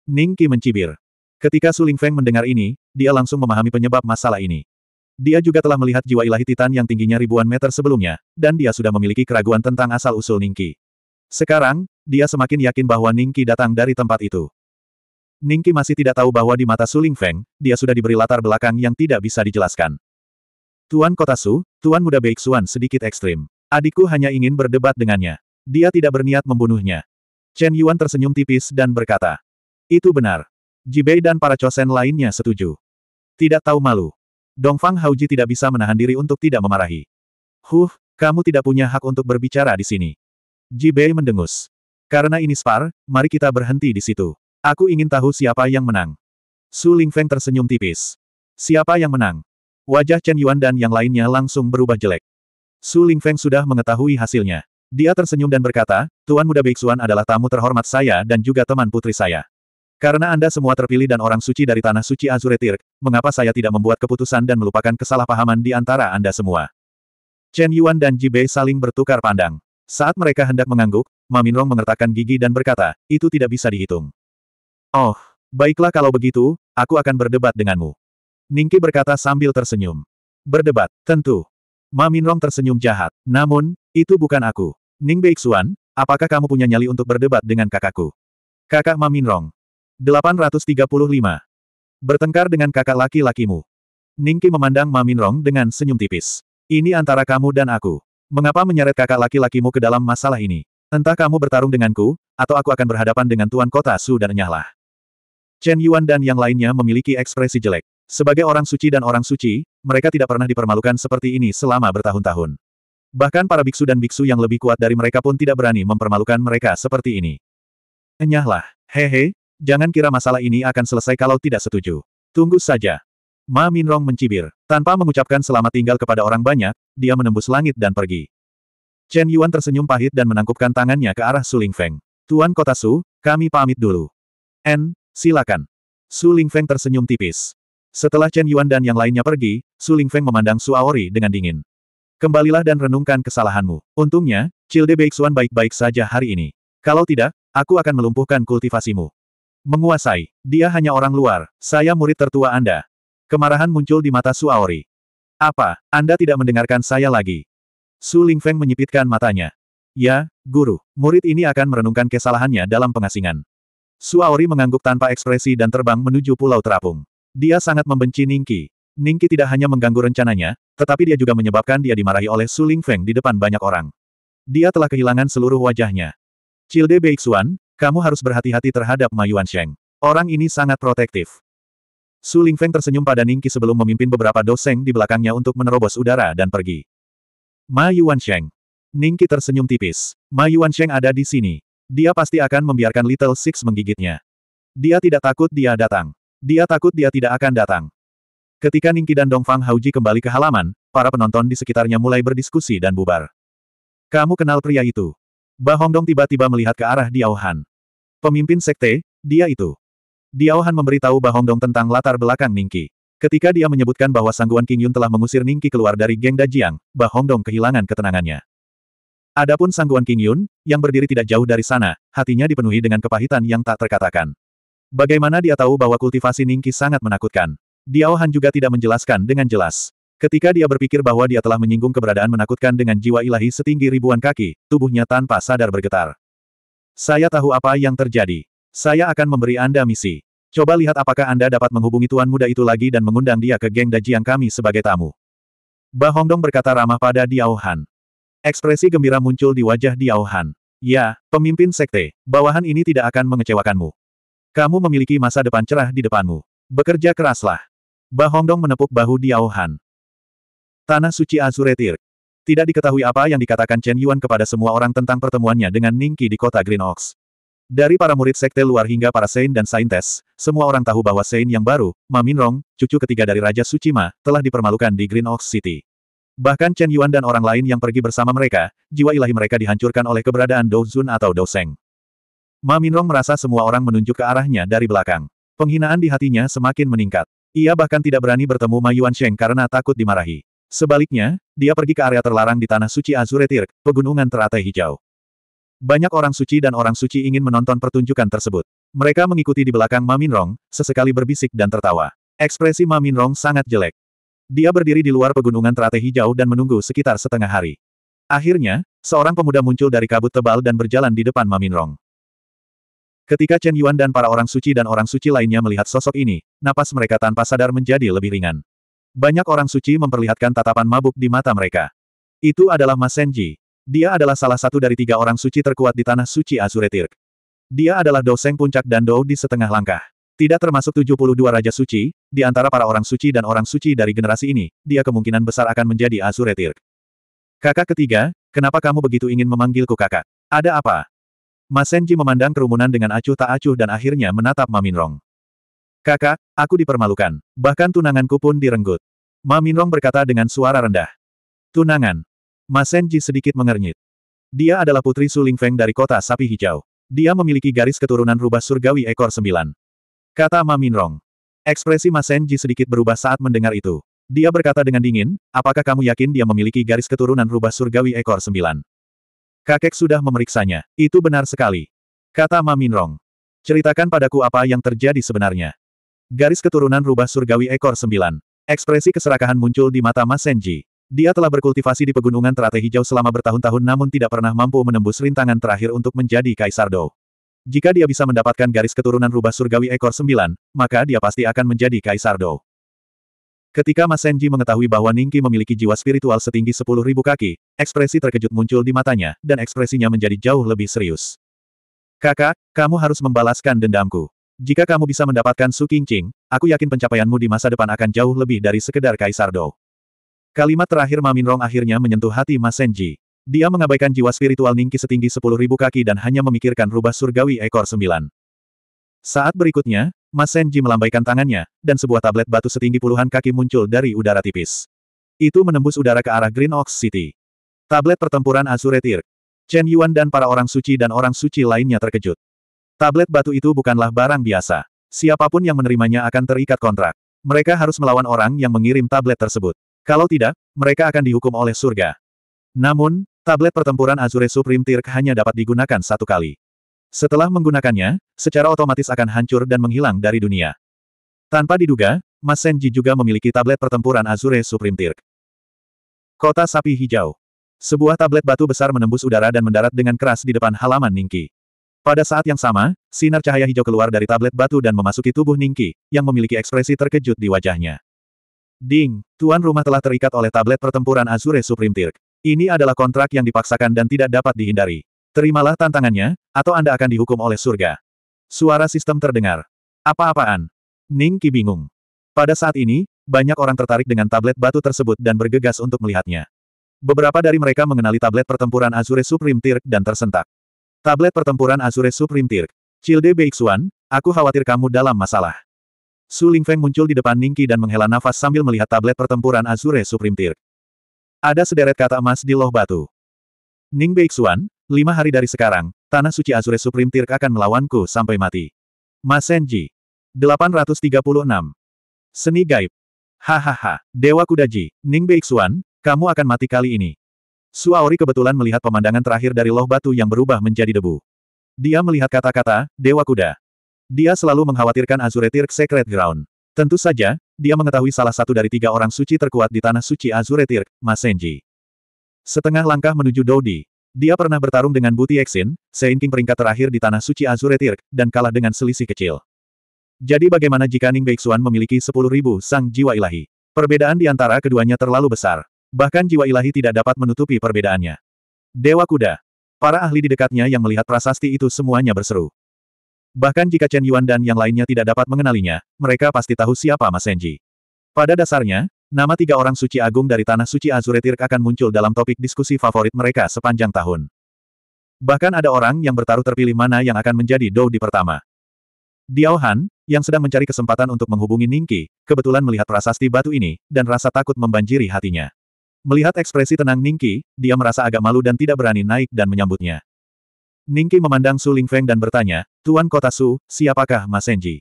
Ning Qi mencibir. Ketika Su Ling Feng mendengar ini, dia langsung memahami penyebab masalah ini. Dia juga telah melihat jiwa ilahi Titan yang tingginya ribuan meter sebelumnya, dan dia sudah memiliki keraguan tentang asal-usul Ningki. Sekarang, dia semakin yakin bahwa Ningki datang dari tempat itu. Ningki masih tidak tahu bahwa di mata Suling Feng, dia sudah diberi latar belakang yang tidak bisa dijelaskan. Tuan Kota Su, Tuan Muda Beixuan sedikit ekstrim. Adikku hanya ingin berdebat dengannya. Dia tidak berniat membunuhnya. Chen Yuan tersenyum tipis dan berkata. Itu benar. Jibei dan para Chosen lainnya setuju. Tidak tahu malu. Dongfang Hauji tidak bisa menahan diri untuk tidak memarahi. Huh, kamu tidak punya hak untuk berbicara di sini. Jibei mendengus. Karena ini spar, mari kita berhenti di situ. Aku ingin tahu siapa yang menang. Su Ling Feng tersenyum tipis. Siapa yang menang? Wajah Chen Yuan dan yang lainnya langsung berubah jelek. Su Ling Feng sudah mengetahui hasilnya. Dia tersenyum dan berkata, Tuan Muda Biksuan adalah tamu terhormat saya dan juga teman putri saya. Karena Anda semua terpilih dan orang suci dari Tanah Suci Azuretir, mengapa saya tidak membuat keputusan dan melupakan kesalahpahaman di antara Anda semua? Chen Yuan dan Ji Bei saling bertukar pandang. Saat mereka hendak mengangguk, Ma Minrong mengertakkan gigi dan berkata, itu tidak bisa dihitung. Oh, baiklah kalau begitu, aku akan berdebat denganmu. Ningki berkata sambil tersenyum. Berdebat, tentu. Ma Minrong tersenyum jahat. Namun, itu bukan aku. Ning Beixuan, apakah kamu punya nyali untuk berdebat dengan kakakku? Kakak Ma Minrong. 835. Bertengkar dengan kakak laki-lakimu. Ningki memandang Ma Minrong dengan senyum tipis. Ini antara kamu dan aku. Mengapa menyeret kakak laki-lakimu ke dalam masalah ini? Entah kamu bertarung denganku, atau aku akan berhadapan dengan Tuan Kota Su dan Nyahlah. Chen Yuan dan yang lainnya memiliki ekspresi jelek. Sebagai orang suci dan orang suci, mereka tidak pernah dipermalukan seperti ini selama bertahun-tahun. Bahkan para biksu dan biksu yang lebih kuat dari mereka pun tidak berani mempermalukan mereka seperti ini. Enyahlah, hehe, jangan kira masalah ini akan selesai kalau tidak setuju. Tunggu saja. Ma Minrong mencibir. Tanpa mengucapkan selamat tinggal kepada orang banyak, dia menembus langit dan pergi. Chen Yuan tersenyum pahit dan menangkupkan tangannya ke arah Suling Feng. Tuan Kota Su, kami pamit dulu. N, Silakan. Su Ling Feng tersenyum tipis. Setelah Chen Yuan dan yang lainnya pergi, Su Ling Feng memandang Su Aori dengan dingin. Kembalilah dan renungkan kesalahanmu. Untungnya, Cilde Beixuan baik-baik saja hari ini. Kalau tidak, aku akan melumpuhkan kultivasimu. Menguasai. Dia hanya orang luar. Saya murid tertua Anda. Kemarahan muncul di mata Su Aori. Apa, Anda tidak mendengarkan saya lagi? Su Ling Feng menyipitkan matanya. Ya, guru, murid ini akan merenungkan kesalahannya dalam pengasingan. Suaori mengangguk tanpa ekspresi dan terbang menuju Pulau Terapung. Dia sangat membenci Ningki. Ningki tidak hanya mengganggu rencananya, tetapi dia juga menyebabkan dia dimarahi oleh Su Lingfeng di depan banyak orang. Dia telah kehilangan seluruh wajahnya. Childe Beixuan, kamu harus berhati-hati terhadap Ma Sheng. Orang ini sangat protektif. Su Lingfeng tersenyum pada Ningki sebelum memimpin beberapa doseng di belakangnya untuk menerobos udara dan pergi. Ma Sheng. Ningki tersenyum tipis. Ma Sheng ada di sini. Dia pasti akan membiarkan Little Six menggigitnya. Dia tidak takut dia datang. Dia takut dia tidak akan datang. Ketika Ningki dan Dongfang Hauji kembali ke halaman, para penonton di sekitarnya mulai berdiskusi dan bubar. Kamu kenal pria itu. Bahongdong Dong tiba-tiba melihat ke arah Diao Han. Pemimpin sekte, dia itu. Diao Han memberitahu Bahongdong Dong tentang latar belakang Ningki. Ketika dia menyebutkan bahwa Sangguan King Yun telah mengusir Ningki keluar dari geng Dajiang, Bahongdong Dong kehilangan ketenangannya. Adapun Sangguan King Yun, yang berdiri tidak jauh dari sana, hatinya dipenuhi dengan kepahitan yang tak terkatakan. Bagaimana dia tahu bahwa kultivasi Ningki sangat menakutkan? Diao Han juga tidak menjelaskan dengan jelas. Ketika dia berpikir bahwa dia telah menyinggung keberadaan menakutkan dengan jiwa ilahi setinggi ribuan kaki, tubuhnya tanpa sadar bergetar. Saya tahu apa yang terjadi. Saya akan memberi Anda misi. Coba lihat apakah Anda dapat menghubungi tuan muda itu lagi dan mengundang dia ke geng dajiang kami sebagai tamu. Bahongdong berkata ramah pada Diao Han. Ekspresi gembira muncul di wajah Diao Han. Ya, pemimpin sekte, bawahan ini tidak akan mengecewakanmu. Kamu memiliki masa depan cerah di depanmu. Bekerja keraslah. Bah Hongdong menepuk bahu Diao Han. Tanah suci Azuretir. Tidak diketahui apa yang dikatakan Chen Yuan kepada semua orang tentang pertemuannya dengan Ningqi di kota Green Ox. Dari para murid sekte luar hingga para Sein dan Saintes, semua orang tahu bahwa Sein yang baru, Ma Minrong, cucu ketiga dari Raja Sucima, telah dipermalukan di Green Ox City. Bahkan Chen Yuan dan orang lain yang pergi bersama mereka, jiwa ilahi mereka dihancurkan oleh keberadaan Dou Zun atau Dou Seng. Ma Minrong merasa semua orang menunjuk ke arahnya dari belakang. Penghinaan di hatinya semakin meningkat. Ia bahkan tidak berani bertemu Ma Yuan Sheng karena takut dimarahi. Sebaliknya, dia pergi ke area terlarang di Tanah Suci Azuretir, pegunungan teratai hijau. Banyak orang suci dan orang suci ingin menonton pertunjukan tersebut. Mereka mengikuti di belakang Ma Minrong, sesekali berbisik dan tertawa. Ekspresi Ma Minrong sangat jelek. Dia berdiri di luar pegunungan Trate hijau dan menunggu sekitar setengah hari. Akhirnya, seorang pemuda muncul dari kabut tebal dan berjalan di depan Maminrong. Ketika Chen Yuan dan para orang suci dan orang suci lainnya melihat sosok ini, napas mereka tanpa sadar menjadi lebih ringan. Banyak orang suci memperlihatkan tatapan mabuk di mata mereka. Itu adalah Mas Senji. Dia adalah salah satu dari tiga orang suci terkuat di tanah suci Azuretirk. Dia adalah doseng puncak dan dou di setengah langkah. Tidak termasuk 72 Raja Suci, di antara para orang suci dan orang suci dari generasi ini, dia kemungkinan besar akan menjadi Azuretir. Kakak ketiga, kenapa kamu begitu ingin memanggilku kakak? Ada apa? Masenji memandang kerumunan dengan acuh tak acuh dan akhirnya menatap Maminrong. Kakak, aku dipermalukan. Bahkan tunanganku pun direnggut. Maminrong berkata dengan suara rendah. Tunangan. Masenji sedikit mengernyit. Dia adalah putri Su Lingfeng dari kota sapi hijau. Dia memiliki garis keturunan rubah surgawi ekor sembilan. Kata Ma Minrong. Ekspresi Masenji sedikit berubah saat mendengar itu. Dia berkata dengan dingin, apakah kamu yakin dia memiliki garis keturunan rubah surgawi ekor sembilan? Kakek sudah memeriksanya. Itu benar sekali. Kata Ma Minrong. Ceritakan padaku apa yang terjadi sebenarnya. Garis keturunan rubah surgawi ekor sembilan. Ekspresi keserakahan muncul di mata Masenji. Dia telah berkultivasi di pegunungan teratai hijau selama bertahun-tahun namun tidak pernah mampu menembus rintangan terakhir untuk menjadi Kaisar Dou. Jika dia bisa mendapatkan garis keturunan rubah surgawi ekor sembilan, maka dia pasti akan menjadi Kaisar Dou. Ketika Mas Senji mengetahui bahwa Ningki memiliki jiwa spiritual setinggi sepuluh ribu kaki, ekspresi terkejut muncul di matanya, dan ekspresinya menjadi jauh lebih serius. Kakak, kamu harus membalaskan dendamku. Jika kamu bisa mendapatkan Su Qingqing, aku yakin pencapaianmu di masa depan akan jauh lebih dari sekedar Kaisar Dou. Kalimat terakhir Mamin Rong akhirnya menyentuh hati Mas Senji. Dia mengabaikan jiwa spiritual Ningki setinggi sepuluh ribu kaki dan hanya memikirkan rubah surgawi ekor sembilan. Saat berikutnya, Mas Senji melambaikan tangannya, dan sebuah tablet batu setinggi puluhan kaki muncul dari udara tipis. Itu menembus udara ke arah Green Ox City. Tablet pertempuran Azure Chen Yuan dan para orang suci dan orang suci lainnya terkejut. Tablet batu itu bukanlah barang biasa. Siapapun yang menerimanya akan terikat kontrak. Mereka harus melawan orang yang mengirim tablet tersebut. Kalau tidak, mereka akan dihukum oleh surga. Namun, Tablet pertempuran Azure Supreme Tirk hanya dapat digunakan satu kali. Setelah menggunakannya, secara otomatis akan hancur dan menghilang dari dunia. Tanpa diduga, Mas Senji juga memiliki tablet pertempuran Azure Supreme Tirk. Kota Sapi Hijau Sebuah tablet batu besar menembus udara dan mendarat dengan keras di depan halaman Ningki. Pada saat yang sama, sinar cahaya hijau keluar dari tablet batu dan memasuki tubuh Ningki, yang memiliki ekspresi terkejut di wajahnya. Ding, tuan rumah telah terikat oleh tablet pertempuran Azure Supreme Tirk. Ini adalah kontrak yang dipaksakan dan tidak dapat dihindari. Terimalah tantangannya, atau Anda akan dihukum oleh surga. Suara sistem terdengar. Apa-apaan? Ning Qi bingung. Pada saat ini, banyak orang tertarik dengan tablet batu tersebut dan bergegas untuk melihatnya. Beberapa dari mereka mengenali tablet pertempuran Azure Supreme Tirk dan tersentak. Tablet pertempuran Azure Supreme Tirk. Childe Beixuan, aku khawatir kamu dalam masalah. Su Lingfeng muncul di depan Ningki dan menghela nafas sambil melihat tablet pertempuran Azure Supreme Tirk. Ada sederet kata emas di loh batu. Ning Beixuan, lima hari dari sekarang, Tanah Suci Azure Supreme Tirk akan melawanku sampai mati. Masenji. 836. Seni Gaib. Hahaha, Dewa Kudaji, Ning Beixuan, kamu akan mati kali ini. Suaori kebetulan melihat pemandangan terakhir dari loh batu yang berubah menjadi debu. Dia melihat kata-kata, Dewa Kuda. Dia selalu mengkhawatirkan Azure Tirk Secret Ground. Tentu saja, dia mengetahui salah satu dari tiga orang suci terkuat di Tanah Suci Azure Masenji. Setengah langkah menuju Dodi. Dia pernah bertarung dengan Buti Exin, Seinking peringkat terakhir di Tanah Suci Azure dan kalah dengan selisih kecil. Jadi bagaimana jika Ning Beixuan memiliki 10.000 sang jiwa ilahi? Perbedaan di antara keduanya terlalu besar. Bahkan jiwa ilahi tidak dapat menutupi perbedaannya. Dewa Kuda. Para ahli di dekatnya yang melihat prasasti itu semuanya berseru. Bahkan jika Chen Yuan dan yang lainnya tidak dapat mengenalinya, mereka pasti tahu siapa Mas Senji. Pada dasarnya, nama tiga orang suci agung dari Tanah Suci Azure Tirk akan muncul dalam topik diskusi favorit mereka sepanjang tahun. Bahkan ada orang yang bertaruh terpilih mana yang akan menjadi Dou di pertama. Diao Han, yang sedang mencari kesempatan untuk menghubungi Ningki, kebetulan melihat prasasti batu ini, dan rasa takut membanjiri hatinya. Melihat ekspresi tenang Ningki, dia merasa agak malu dan tidak berani naik dan menyambutnya. Ningki memandang Su Lingfeng dan bertanya, Tuan Kota Su, siapakah Ma Senji?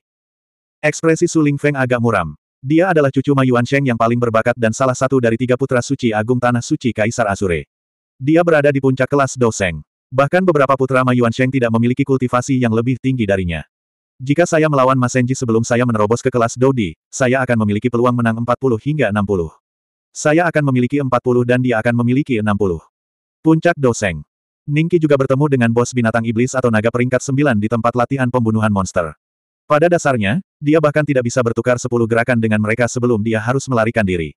Ekspresi Su Lingfeng agak muram. Dia adalah cucu Ma Sheng yang paling berbakat dan salah satu dari tiga putra suci agung Tanah Suci Kaisar Azure. Dia berada di puncak kelas Doseng. Bahkan beberapa putra Ma Sheng tidak memiliki kultivasi yang lebih tinggi darinya. Jika saya melawan Ma Senji sebelum saya menerobos ke kelas Dodi, saya akan memiliki peluang menang 40 hingga 60. Saya akan memiliki 40 dan dia akan memiliki 60. Puncak Doseng. Ningki juga bertemu dengan bos binatang iblis atau naga peringkat sembilan di tempat latihan pembunuhan monster. Pada dasarnya, dia bahkan tidak bisa bertukar sepuluh gerakan dengan mereka sebelum dia harus melarikan diri.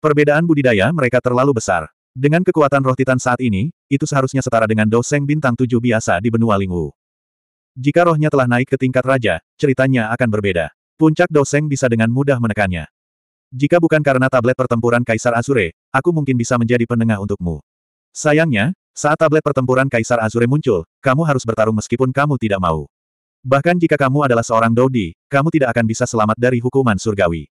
Perbedaan budidaya mereka terlalu besar. Dengan kekuatan roh titan saat ini, itu seharusnya setara dengan doseng bintang tujuh biasa di benua Lingwu. Jika rohnya telah naik ke tingkat raja, ceritanya akan berbeda. Puncak doseng bisa dengan mudah menekannya. Jika bukan karena tablet pertempuran Kaisar Azure, aku mungkin bisa menjadi penengah untukmu. Sayangnya, saat tablet pertempuran Kaisar Azure muncul, kamu harus bertarung meskipun kamu tidak mau. Bahkan jika kamu adalah seorang Dodi, kamu tidak akan bisa selamat dari hukuman surgawi.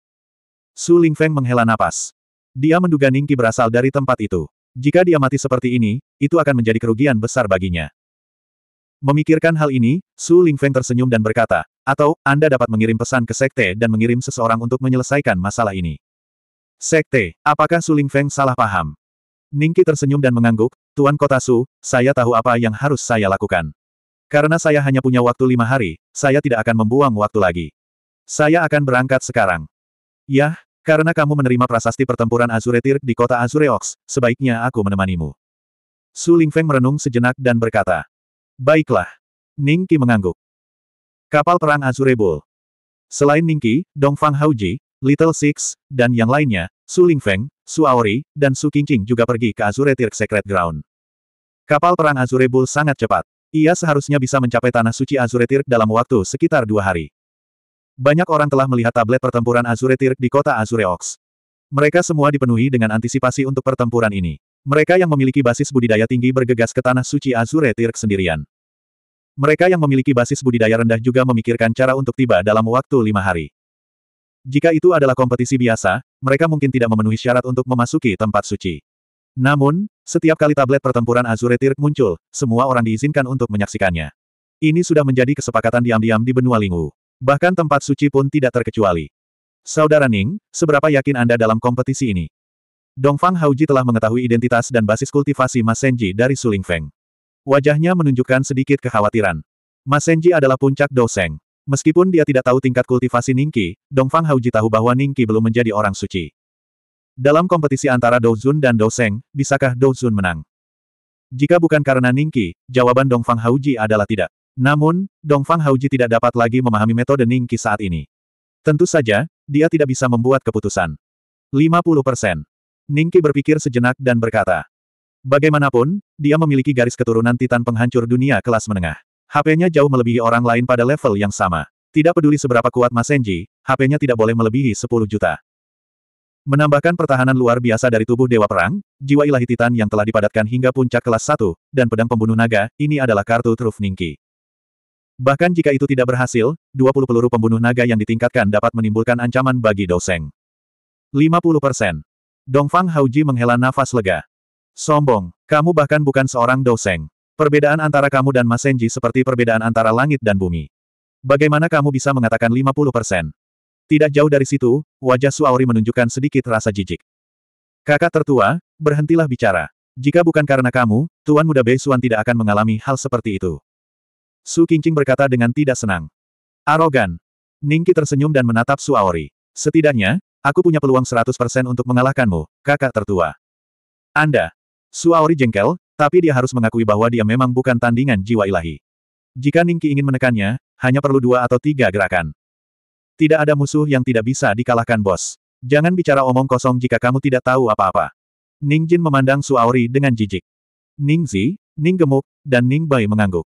Su Lingfeng menghela napas. Dia menduga Ningki berasal dari tempat itu. Jika dia mati seperti ini, itu akan menjadi kerugian besar baginya. Memikirkan hal ini, Su Lingfeng tersenyum dan berkata, atau, Anda dapat mengirim pesan ke sekte dan mengirim seseorang untuk menyelesaikan masalah ini. Sekte, apakah Su Lingfeng salah paham? Ningki tersenyum dan mengangguk, Tuan Kota Su, saya tahu apa yang harus saya lakukan. Karena saya hanya punya waktu lima hari, saya tidak akan membuang waktu lagi. Saya akan berangkat sekarang. Yah, karena kamu menerima prasasti pertempuran Azure di kota Azure Ox, sebaiknya aku menemanimu. Su Lingfeng merenung sejenak dan berkata. Baiklah. Ningki mengangguk. Kapal perang Azure Bull. Selain Ningki, Dongfang Hauji, Little Six, dan yang lainnya, Su Feng, Su Aori, dan Su Qingqing juga pergi ke Azure Tirk Secret Ground. Kapal perang Azure Bull sangat cepat. Ia seharusnya bisa mencapai tanah suci Azure Tirk dalam waktu sekitar dua hari. Banyak orang telah melihat tablet pertempuran Azure Tirk di kota Azure Ox. Mereka semua dipenuhi dengan antisipasi untuk pertempuran ini. Mereka yang memiliki basis budidaya tinggi bergegas ke tanah suci Azure Tirk sendirian. Mereka yang memiliki basis budidaya rendah juga memikirkan cara untuk tiba dalam waktu lima hari. Jika itu adalah kompetisi biasa, mereka mungkin tidak memenuhi syarat untuk memasuki tempat suci. Namun, setiap kali tablet pertempuran Azure Tirk muncul, semua orang diizinkan untuk menyaksikannya. Ini sudah menjadi kesepakatan diam-diam di benua Lingwu. Bahkan tempat suci pun tidak terkecuali. Saudara Ning, seberapa yakin Anda dalam kompetisi ini? Dongfang Hauji telah mengetahui identitas dan basis kultivasi Mas Senji dari Suling Feng. Wajahnya menunjukkan sedikit kekhawatiran. Mas Senji adalah puncak Doseng. Meskipun dia tidak tahu tingkat kultivasi Ningqi, Dongfang Hauji tahu bahwa Ningqi belum menjadi orang suci. Dalam kompetisi antara Dou dan Dou Seng, bisakah Dou menang? Jika bukan karena Ningqi, jawaban Dongfang Hauji adalah tidak. Namun, Dongfang Hauji tidak dapat lagi memahami metode Ningqi saat ini. Tentu saja, dia tidak bisa membuat keputusan. 50%. Ningqi berpikir sejenak dan berkata. Bagaimanapun, dia memiliki garis keturunan Titan penghancur dunia kelas menengah. HP-nya jauh melebihi orang lain pada level yang sama. Tidak peduli seberapa kuat Masenji, HP-nya tidak boleh melebihi 10 juta. Menambahkan pertahanan luar biasa dari tubuh Dewa Perang, jiwa ilahi Titan yang telah dipadatkan hingga puncak kelas 1, dan pedang pembunuh naga, ini adalah kartu truf Ningki. Bahkan jika itu tidak berhasil, 20 peluru pembunuh naga yang ditingkatkan dapat menimbulkan ancaman bagi Doseng. 50%. Dongfang Hauji menghela nafas lega. Sombong, kamu bahkan bukan seorang Doseng. Perbedaan antara kamu dan Masenji seperti perbedaan antara langit dan bumi. Bagaimana kamu bisa mengatakan 50 persen? Tidak jauh dari situ, wajah Suauri menunjukkan sedikit rasa jijik. Kakak tertua, berhentilah bicara. Jika bukan karena kamu, Tuan Muda Bei Suan tidak akan mengalami hal seperti itu. Su Qingqing berkata dengan tidak senang. Arogan. Ningki tersenyum dan menatap Suauri. Setidaknya, aku punya peluang 100% untuk mengalahkanmu, kakak tertua. Anda. Suauri jengkel, tapi dia harus mengakui bahwa dia memang bukan tandingan jiwa ilahi. Jika Ningki ingin menekannya, hanya perlu dua atau tiga gerakan. Tidak ada musuh yang tidak bisa dikalahkan bos. Jangan bicara omong kosong jika kamu tidak tahu apa-apa. Ning Jin memandang Su Aori dengan jijik. Ning Zi, Ning gemuk, dan Ning Bai mengangguk.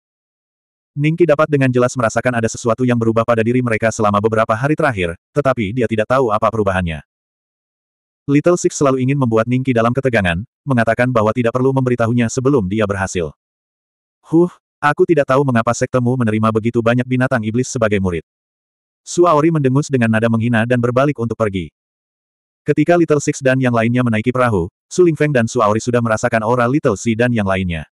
Ningki dapat dengan jelas merasakan ada sesuatu yang berubah pada diri mereka selama beberapa hari terakhir, tetapi dia tidak tahu apa perubahannya. Little Six selalu ingin membuat Ningki dalam ketegangan, mengatakan bahwa tidak perlu memberitahunya sebelum dia berhasil. Huh, aku tidak tahu mengapa sektemu menerima begitu banyak binatang iblis sebagai murid. Suaori mendengus dengan nada menghina dan berbalik untuk pergi. Ketika Little Six dan yang lainnya menaiki perahu, Su Feng dan Suaori sudah merasakan aura Little Si dan yang lainnya.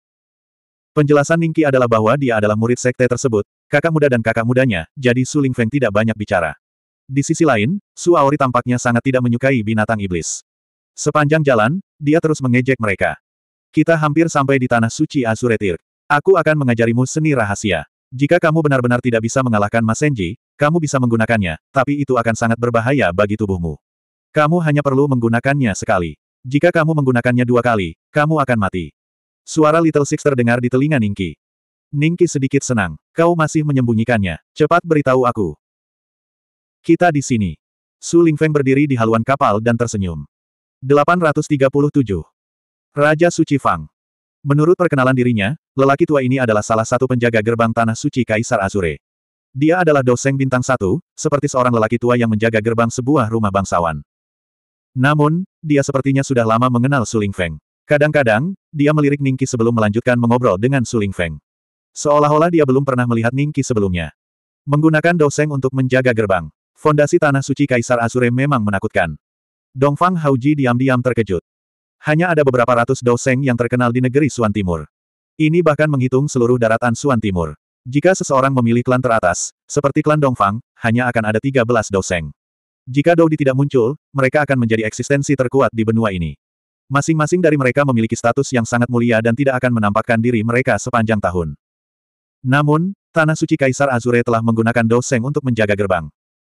Penjelasan Ningki adalah bahwa dia adalah murid sekte tersebut, kakak muda dan kakak mudanya, jadi Su Feng tidak banyak bicara. Di sisi lain, Suaori tampaknya sangat tidak menyukai binatang iblis. Sepanjang jalan, dia terus mengejek mereka. Kita hampir sampai di tanah suci Azuretir. Aku akan mengajarimu seni rahasia. Jika kamu benar-benar tidak bisa mengalahkan Masenji, kamu bisa menggunakannya, tapi itu akan sangat berbahaya bagi tubuhmu. Kamu hanya perlu menggunakannya sekali. Jika kamu menggunakannya dua kali, kamu akan mati. Suara Little Six terdengar di telinga Ningki. Ningki sedikit senang. Kau masih menyembunyikannya. Cepat beritahu aku. Kita di sini. Su Lingfeng berdiri di haluan kapal dan tersenyum. 837. Raja Suci Fang. Menurut perkenalan dirinya, lelaki tua ini adalah salah satu penjaga gerbang Tanah Suci Kaisar Azure. Dia adalah doseng bintang satu, seperti seorang lelaki tua yang menjaga gerbang sebuah rumah bangsawan. Namun, dia sepertinya sudah lama mengenal Su Lingfeng. Kadang-kadang, dia melirik Ningki sebelum melanjutkan mengobrol dengan Su Lingfeng. Seolah-olah dia belum pernah melihat Ningki sebelumnya. Menggunakan doseng untuk menjaga gerbang. Fondasi Tanah Suci Kaisar Azure memang menakutkan. Dongfang Haoji diam-diam terkejut. Hanya ada beberapa ratus doseng yang terkenal di negeri Suan Timur. Ini bahkan menghitung seluruh daratan Suan Timur. Jika seseorang memilih klan teratas, seperti klan Dongfang, hanya akan ada 13 doseng. Jika Doudi tidak muncul, mereka akan menjadi eksistensi terkuat di benua ini. Masing-masing dari mereka memiliki status yang sangat mulia dan tidak akan menampakkan diri mereka sepanjang tahun. Namun, Tanah Suci Kaisar Azure telah menggunakan doseng untuk menjaga gerbang.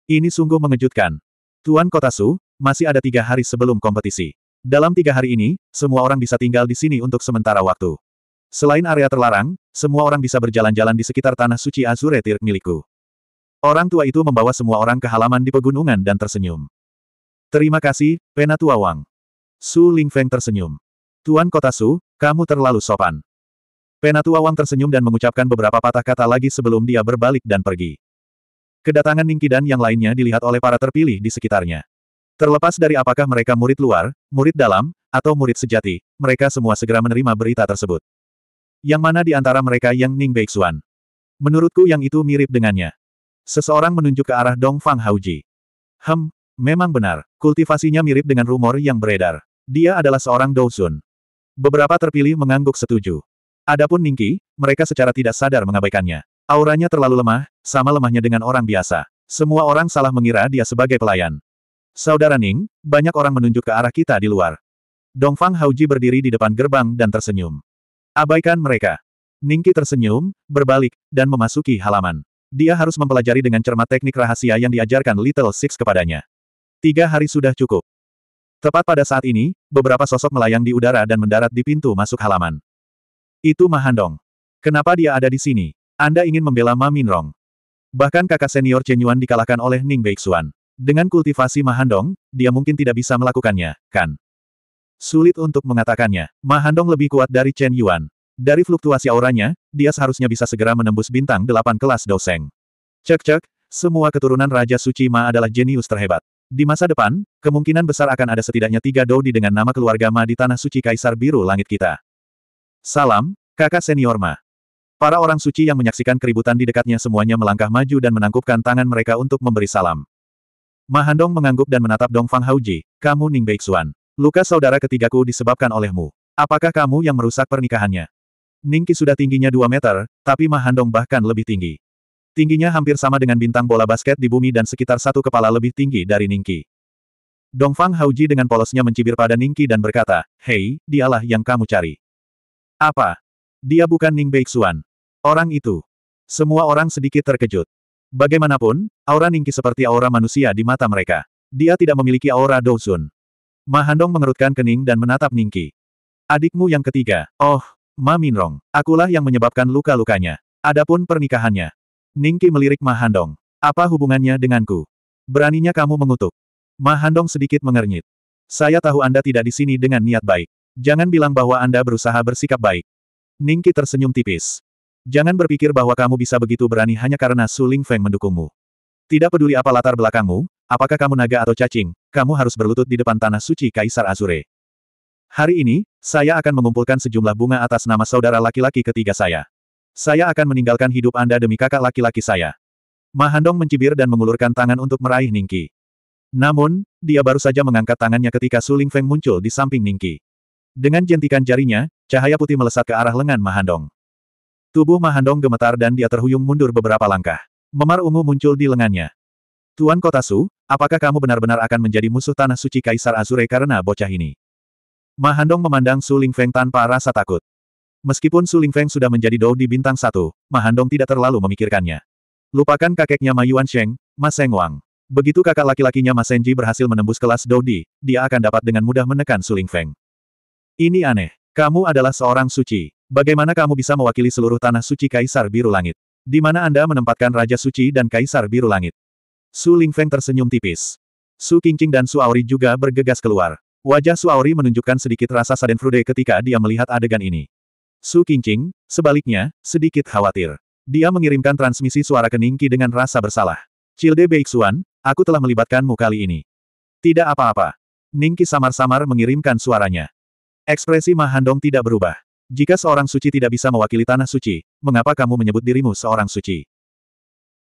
Ini sungguh mengejutkan. Tuan Kota Su, masih ada tiga hari sebelum kompetisi. Dalam tiga hari ini, semua orang bisa tinggal di sini untuk sementara waktu. Selain area terlarang, semua orang bisa berjalan-jalan di sekitar tanah suci Azure Tirk milikku. Orang tua itu membawa semua orang ke halaman di pegunungan dan tersenyum. Terima kasih, Penatua Wang. Su Lingfeng tersenyum. Tuan Kota Su, kamu terlalu sopan. Penatua Wang tersenyum dan mengucapkan beberapa patah kata lagi sebelum dia berbalik dan pergi. Kedatangan Ningki dan yang lainnya dilihat oleh para terpilih di sekitarnya. Terlepas dari apakah mereka murid luar, murid dalam, atau murid sejati, mereka semua segera menerima berita tersebut. Yang mana di antara mereka yang Ning Beixuan? Menurutku yang itu mirip dengannya. Seseorang menunjuk ke arah Dong Fang Hauji. Hem, memang benar, kultivasinya mirip dengan rumor yang beredar. Dia adalah seorang Dousun. Beberapa terpilih mengangguk setuju. Adapun Ningki, mereka secara tidak sadar mengabaikannya. Auranya terlalu lemah, sama lemahnya dengan orang biasa. Semua orang salah mengira dia sebagai pelayan. Saudara Ning, banyak orang menunjuk ke arah kita di luar. Dongfang Hauji berdiri di depan gerbang dan tersenyum. Abaikan mereka. Ningki tersenyum, berbalik, dan memasuki halaman. Dia harus mempelajari dengan cermat teknik rahasia yang diajarkan Little Six kepadanya. Tiga hari sudah cukup. Tepat pada saat ini, beberapa sosok melayang di udara dan mendarat di pintu masuk halaman. Itu Mahandong. Kenapa dia ada di sini? Anda ingin membela Ma Minrong. Bahkan kakak senior Chen Yuan dikalahkan oleh Ning Beixuan. Dengan kultivasi Mahandong, dia mungkin tidak bisa melakukannya, kan? Sulit untuk mengatakannya. Mahandong lebih kuat dari Chen Yuan. Dari fluktuasi auranya, dia seharusnya bisa segera menembus bintang delapan kelas Doseng. Cek-cek, semua keturunan Raja Suci Ma adalah jenius terhebat. Di masa depan, kemungkinan besar akan ada setidaknya tiga Dodi dengan nama keluarga Ma di Tanah Suci Kaisar Biru Langit kita. Salam, kakak senior Ma. Para orang suci yang menyaksikan keributan di dekatnya semuanya melangkah maju dan menangkupkan tangan mereka untuk memberi salam. Mahandong mengangguk dan menatap Dong Fang Hauji, kamu Ning Beixuan. Luka saudara ketigaku disebabkan olehmu. Apakah kamu yang merusak pernikahannya? Ningki sudah tingginya 2 meter, tapi Mahandong bahkan lebih tinggi. Tingginya hampir sama dengan bintang bola basket di bumi dan sekitar satu kepala lebih tinggi dari Ningki. Dong Fang Hauji dengan polosnya mencibir pada Ningki dan berkata, Hei, dialah yang kamu cari. Apa, dia bukan Ning Beixuan. Orang itu. Semua orang sedikit terkejut. Bagaimanapun, aura Ningki seperti aura manusia di mata mereka. Dia tidak memiliki aura Douzun. Mahandong mengerutkan kening dan menatap Ningki. Adikmu yang ketiga. Oh, Ma Minrong. Akulah yang menyebabkan luka-lukanya. Adapun pernikahannya. Ningki melirik Mahandong. Apa hubungannya denganku? Beraninya kamu mengutuk. Mahandong sedikit mengernyit. Saya tahu Anda tidak di sini dengan niat baik. Jangan bilang bahwa Anda berusaha bersikap baik. Ningki tersenyum tipis. Jangan berpikir bahwa kamu bisa begitu berani hanya karena Su Ling Feng mendukungmu. Tidak peduli apa latar belakangmu, apakah kamu naga atau cacing, kamu harus berlutut di depan tanah suci Kaisar Azure. Hari ini, saya akan mengumpulkan sejumlah bunga atas nama saudara laki-laki ketiga saya. Saya akan meninggalkan hidup Anda demi kakak laki-laki saya. Mahandong mencibir dan mengulurkan tangan untuk meraih Ningki. Namun, dia baru saja mengangkat tangannya ketika Suling Feng muncul di samping Ningki. Dengan jentikan jarinya, Cahaya putih melesat ke arah lengan Mahandong. Tubuh Mahandong gemetar dan dia terhuyung mundur beberapa langkah. Memar ungu muncul di lengannya. Tuan Kota Su, apakah kamu benar-benar akan menjadi musuh Tanah Suci Kaisar Azure karena bocah ini? Mahandong memandang Su Lingfeng tanpa rasa takut. Meskipun Su Lingfeng sudah menjadi dou di bintang satu, Mahandong tidak terlalu memikirkannya. Lupakan kakeknya Ma Yuan Sheng, Ma Seng Wang. Begitu kakak laki-lakinya Ma Senji berhasil menembus kelas Di, dia akan dapat dengan mudah menekan Su Lingfeng. Ini aneh. Kamu adalah seorang suci. Bagaimana kamu bisa mewakili seluruh tanah suci Kaisar Biru Langit? Di mana Anda menempatkan Raja Suci dan Kaisar Biru Langit? Su Lingfeng tersenyum tipis. Su Qingqing dan Su Aori juga bergegas keluar. Wajah Su Aori menunjukkan sedikit rasa sadenfrude ketika dia melihat adegan ini. Su Qingqing, sebaliknya, sedikit khawatir. Dia mengirimkan transmisi suara ke Ningqi dengan rasa bersalah. Cilde Beixuan, aku telah melibatkanmu kali ini. Tidak apa-apa. Ningqi samar-samar mengirimkan suaranya. Ekspresi Mahandong tidak berubah. Jika seorang suci tidak bisa mewakili tanah suci, mengapa kamu menyebut dirimu seorang suci?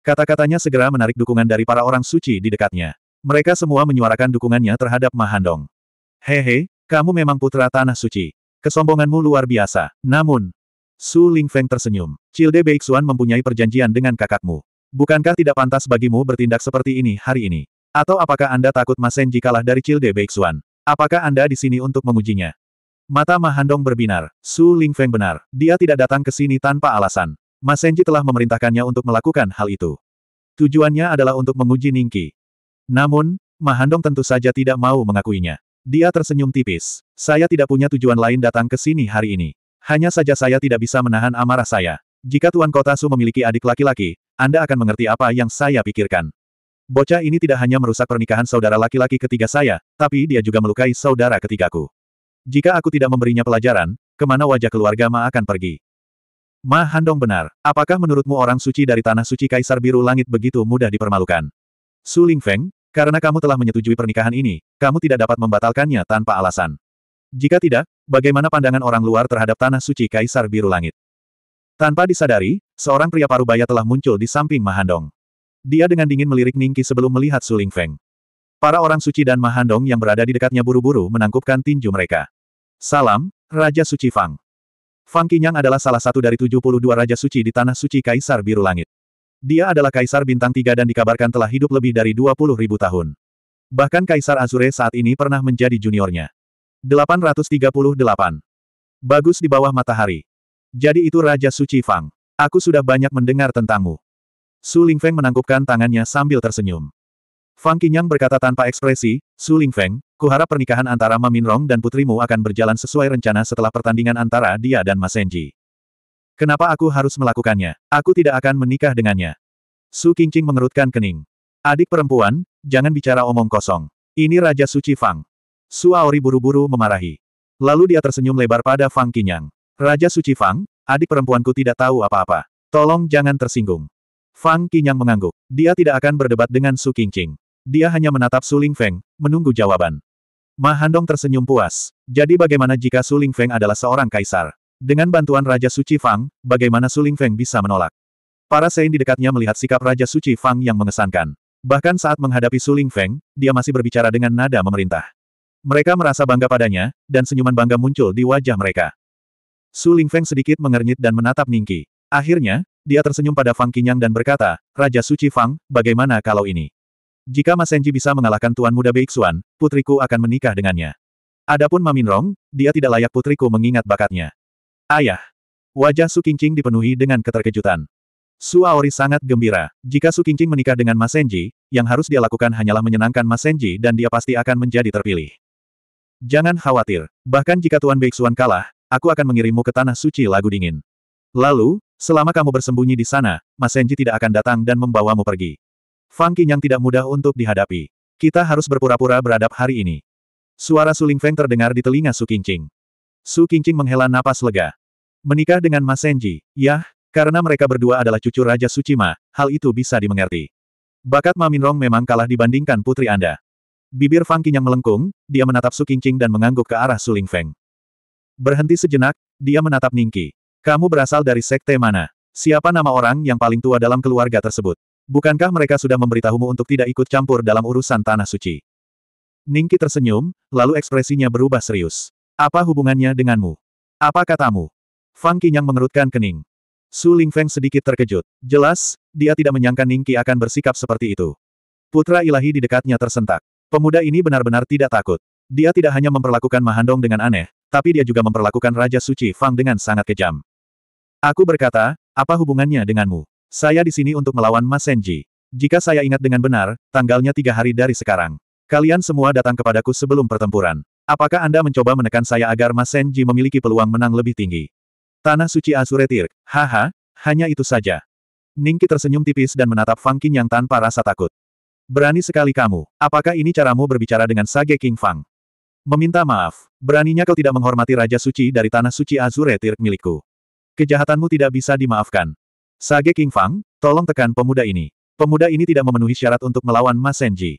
Kata-katanya segera menarik dukungan dari para orang suci di dekatnya. Mereka semua menyuarakan dukungannya terhadap Mahandong. Hehe, kamu memang putra tanah suci. Kesombonganmu luar biasa. Namun, Su Lingfeng tersenyum. Cilde Beixuan mempunyai perjanjian dengan kakakmu. Bukankah tidak pantas bagimu bertindak seperti ini hari ini? Atau apakah Anda takut Masenji kalah dari Cilde Beixuan? Apakah Anda di sini untuk mengujinya? Mata Ma Handong berbinar. Su Lingfeng benar. Dia tidak datang ke sini tanpa alasan. Ma Senji telah memerintahkannya untuk melakukan hal itu. Tujuannya adalah untuk menguji Ningki. Namun, Mahandong tentu saja tidak mau mengakuinya. Dia tersenyum tipis. Saya tidak punya tujuan lain datang ke sini hari ini. Hanya saja saya tidak bisa menahan amarah saya. Jika Tuan Kota Su memiliki adik laki-laki, Anda akan mengerti apa yang saya pikirkan. Bocah ini tidak hanya merusak pernikahan saudara laki-laki ketiga saya, tapi dia juga melukai saudara ketigaku. Jika aku tidak memberinya pelajaran, kemana wajah keluarga Ma akan pergi? Ma Handong benar, apakah menurutmu orang suci dari tanah suci Kaisar Biru Langit begitu mudah dipermalukan? Su Feng, karena kamu telah menyetujui pernikahan ini, kamu tidak dapat membatalkannya tanpa alasan. Jika tidak, bagaimana pandangan orang luar terhadap tanah suci Kaisar Biru Langit? Tanpa disadari, seorang pria parubaya telah muncul di samping Ma Handong. Dia dengan dingin melirik Ningki sebelum melihat Su Feng. Para orang suci dan Mahandong yang berada di dekatnya buru-buru menangkupkan tinju mereka. Salam, Raja Suci Fang. Fang Qinyang adalah salah satu dari 72 Raja Suci di Tanah Suci Kaisar Biru Langit. Dia adalah Kaisar Bintang Tiga dan dikabarkan telah hidup lebih dari 20 ribu tahun. Bahkan Kaisar Azure saat ini pernah menjadi juniornya. 838. Bagus di bawah matahari. Jadi itu Raja Suci Fang. Aku sudah banyak mendengar tentangmu. Su Lingfeng menangkupkan tangannya sambil tersenyum. Fang Qinyang berkata tanpa ekspresi, Su Lingfeng, kuharap pernikahan antara Ma Minrong dan putrimu akan berjalan sesuai rencana setelah pertandingan antara dia dan Ma Senji. Kenapa aku harus melakukannya? Aku tidak akan menikah dengannya. Su Qingqing mengerutkan kening. Adik perempuan, jangan bicara omong kosong. Ini Raja Suci Fang. Su Aori buru-buru memarahi. Lalu dia tersenyum lebar pada Fang Qinyang. Raja Suci Fang, adik perempuanku tidak tahu apa-apa. Tolong jangan tersinggung. Fang Qinyang mengangguk. Dia tidak akan berdebat dengan Su Qingqing. Dia hanya menatap Suling Feng, menunggu jawaban. Ma Handong tersenyum puas. Jadi bagaimana jika Suling Feng adalah seorang kaisar? Dengan bantuan Raja Suci Fang, bagaimana Suling Feng bisa menolak? Para Sein di dekatnya melihat sikap Raja Suci Fang yang mengesankan. Bahkan saat menghadapi Suling Feng, dia masih berbicara dengan nada memerintah. Mereka merasa bangga padanya, dan senyuman bangga muncul di wajah mereka. Suling Feng sedikit mengernyit dan menatap Ningki. Akhirnya, dia tersenyum pada Fang Qinyang dan berkata, Raja Suci Fang, bagaimana kalau ini? Jika Masenji bisa mengalahkan Tuan Muda Beixuan, putriku akan menikah dengannya. Adapun Maminrong, dia tidak layak putriku mengingat bakatnya. Ayah. Wajah Su Qingqing dipenuhi dengan keterkejutan. Su Aori sangat gembira. Jika Su Qingqing menikah dengan Masenji. yang harus dia lakukan hanyalah menyenangkan Masenji dan dia pasti akan menjadi terpilih. Jangan khawatir, bahkan jika Tuan Beixuan kalah, aku akan mengirimmu ke Tanah Suci Lagu Dingin. Lalu, selama kamu bersembunyi di sana, Masenji tidak akan datang dan membawamu pergi. Fang yang tidak mudah untuk dihadapi. Kita harus berpura-pura beradab hari ini. Suara Suling Feng terdengar di telinga Su Qingqing. Su Qingqing menghela napas lega. Menikah dengan Mas Senji, yah, karena mereka berdua adalah cucu Raja Ma, hal itu bisa dimengerti. Bakat Ma Minrong memang kalah dibandingkan putri Anda. Bibir Fang yang melengkung, dia menatap Su Qingqing dan mengangguk ke arah Suling Feng. Berhenti sejenak, dia menatap Ningki. Kamu berasal dari sekte mana? Siapa nama orang yang paling tua dalam keluarga tersebut? Bukankah mereka sudah memberitahumu untuk tidak ikut campur dalam urusan Tanah Suci? Ningki tersenyum, lalu ekspresinya berubah serius. Apa hubungannya denganmu? Apa katamu? Fang Qinyang mengerutkan kening. Su Lingfeng sedikit terkejut. Jelas, dia tidak menyangka Ningki akan bersikap seperti itu. Putra ilahi di dekatnya tersentak. Pemuda ini benar-benar tidak takut. Dia tidak hanya memperlakukan Mahandong dengan aneh, tapi dia juga memperlakukan Raja Suci Fang dengan sangat kejam. Aku berkata, apa hubungannya denganmu? Saya di sini untuk melawan Mas Senji. Jika saya ingat dengan benar, tanggalnya tiga hari dari sekarang. Kalian semua datang kepadaku sebelum pertempuran. Apakah Anda mencoba menekan saya agar Mas Senji memiliki peluang menang lebih tinggi? Tanah suci Asuretir, haha, hanya itu saja. Ningki tersenyum tipis dan menatap Fang King yang tanpa rasa takut. Berani sekali kamu, apakah ini caramu berbicara dengan Sage King Fang? Meminta maaf, beraninya kau tidak menghormati Raja Suci dari Tanah Suci Azure Tirk milikku. Kejahatanmu tidak bisa dimaafkan. Sage King Fang, tolong tekan pemuda ini. Pemuda ini tidak memenuhi syarat untuk melawan Ma Senji.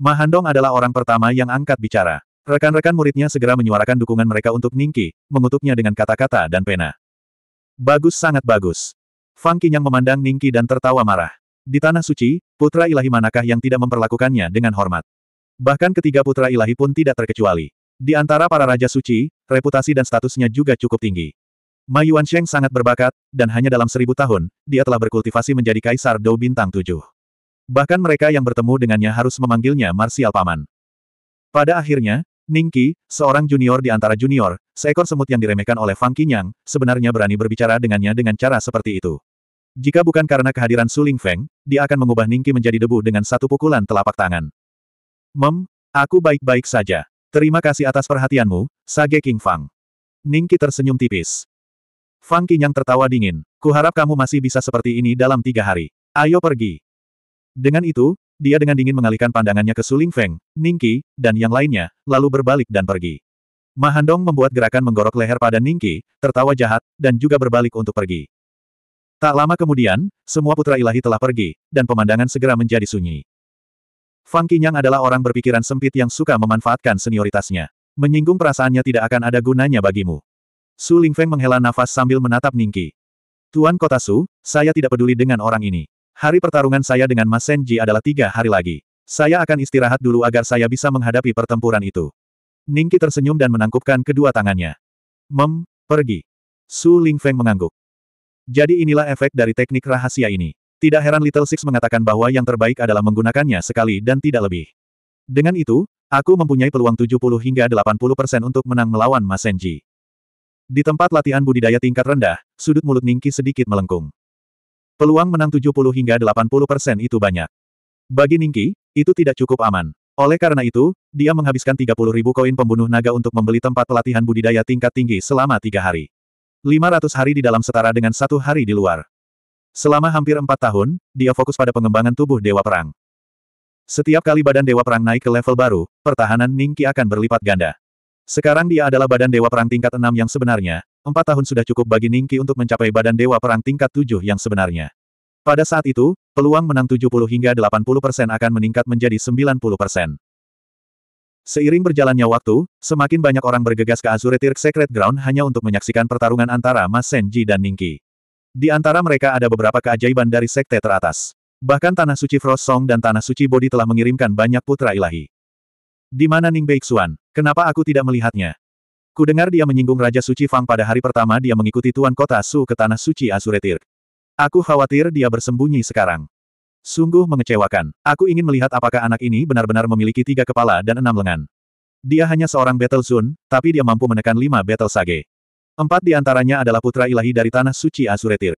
Ma Handong adalah orang pertama yang angkat bicara. Rekan-rekan muridnya segera menyuarakan dukungan mereka untuk Ningki, mengutuknya dengan kata-kata dan pena. Bagus sangat bagus. Fang yang memandang Ningki dan tertawa marah. Di Tanah Suci, putra ilahi manakah yang tidak memperlakukannya dengan hormat? Bahkan ketiga putra ilahi pun tidak terkecuali. Di antara para raja suci, reputasi dan statusnya juga cukup tinggi. Ma Sheng sangat berbakat, dan hanya dalam seribu tahun, dia telah berkultivasi menjadi Kaisar Dou Bintang Tujuh. Bahkan mereka yang bertemu dengannya harus memanggilnya Marsial Paman. Pada akhirnya, Ningqi, seorang junior di antara junior, seekor semut yang diremehkan oleh Fang Qinyang, sebenarnya berani berbicara dengannya dengan cara seperti itu. Jika bukan karena kehadiran Su Ling Feng, dia akan mengubah Ningqi menjadi debu dengan satu pukulan telapak tangan. Mem, aku baik-baik saja. Terima kasih atas perhatianmu, Sage King Fang. Ningqi tersenyum tipis. Fang Qinyang tertawa dingin. Kuharap kamu masih bisa seperti ini dalam tiga hari. Ayo pergi. Dengan itu, dia dengan dingin mengalihkan pandangannya ke Suling Feng, Ningki, dan yang lainnya, lalu berbalik dan pergi. Mahandong membuat gerakan menggorok leher pada Ningki, tertawa jahat, dan juga berbalik untuk pergi. Tak lama kemudian, semua putra ilahi telah pergi, dan pemandangan segera menjadi sunyi. Fang Qinyang adalah orang berpikiran sempit yang suka memanfaatkan senioritasnya. Menyinggung perasaannya tidak akan ada gunanya bagimu. Su Lingfeng menghela nafas sambil menatap Ningki. Tuan Kota Su, saya tidak peduli dengan orang ini. Hari pertarungan saya dengan Mas Senji adalah tiga hari lagi. Saya akan istirahat dulu agar saya bisa menghadapi pertempuran itu. Ningki tersenyum dan menangkupkan kedua tangannya. Mem, pergi. Su Lingfeng mengangguk. Jadi inilah efek dari teknik rahasia ini. Tidak heran Little Six mengatakan bahwa yang terbaik adalah menggunakannya sekali dan tidak lebih. Dengan itu, aku mempunyai peluang 70 hingga 80 persen untuk menang melawan Masenji. Di tempat latihan budidaya tingkat rendah, sudut mulut Ningki sedikit melengkung. Peluang menang 70 hingga 80 persen itu banyak. Bagi Ningki, itu tidak cukup aman. Oleh karena itu, dia menghabiskan 30 ribu koin pembunuh naga untuk membeli tempat pelatihan budidaya tingkat tinggi selama tiga hari. 500 hari di dalam setara dengan satu hari di luar. Selama hampir empat tahun, dia fokus pada pengembangan tubuh Dewa Perang. Setiap kali badan Dewa Perang naik ke level baru, pertahanan Ningki akan berlipat ganda. Sekarang dia adalah badan dewa perang tingkat enam yang sebenarnya, empat tahun sudah cukup bagi Ningki untuk mencapai badan dewa perang tingkat tujuh yang sebenarnya. Pada saat itu, peluang menang 70 hingga 80 persen akan meningkat menjadi 90 persen. Seiring berjalannya waktu, semakin banyak orang bergegas ke Azure Tirk Secret Ground hanya untuk menyaksikan pertarungan antara Mas Senji dan Ningki. Di antara mereka ada beberapa keajaiban dari sekte teratas. Bahkan Tanah Suci Frost Song dan Tanah Suci Bodhi telah mengirimkan banyak putra ilahi. Di mana Ning Beixuan? Kenapa aku tidak melihatnya? Ku dengar dia menyinggung Raja Suci Fang pada hari pertama dia mengikuti Tuan Kota Su ke Tanah Suci Asuretir. Aku khawatir dia bersembunyi sekarang. Sungguh mengecewakan. Aku ingin melihat apakah anak ini benar-benar memiliki tiga kepala dan enam lengan. Dia hanya seorang Battle Zone, tapi dia mampu menekan lima Battle Sage. Empat di antaranya adalah putra ilahi dari Tanah Suci Asuretir.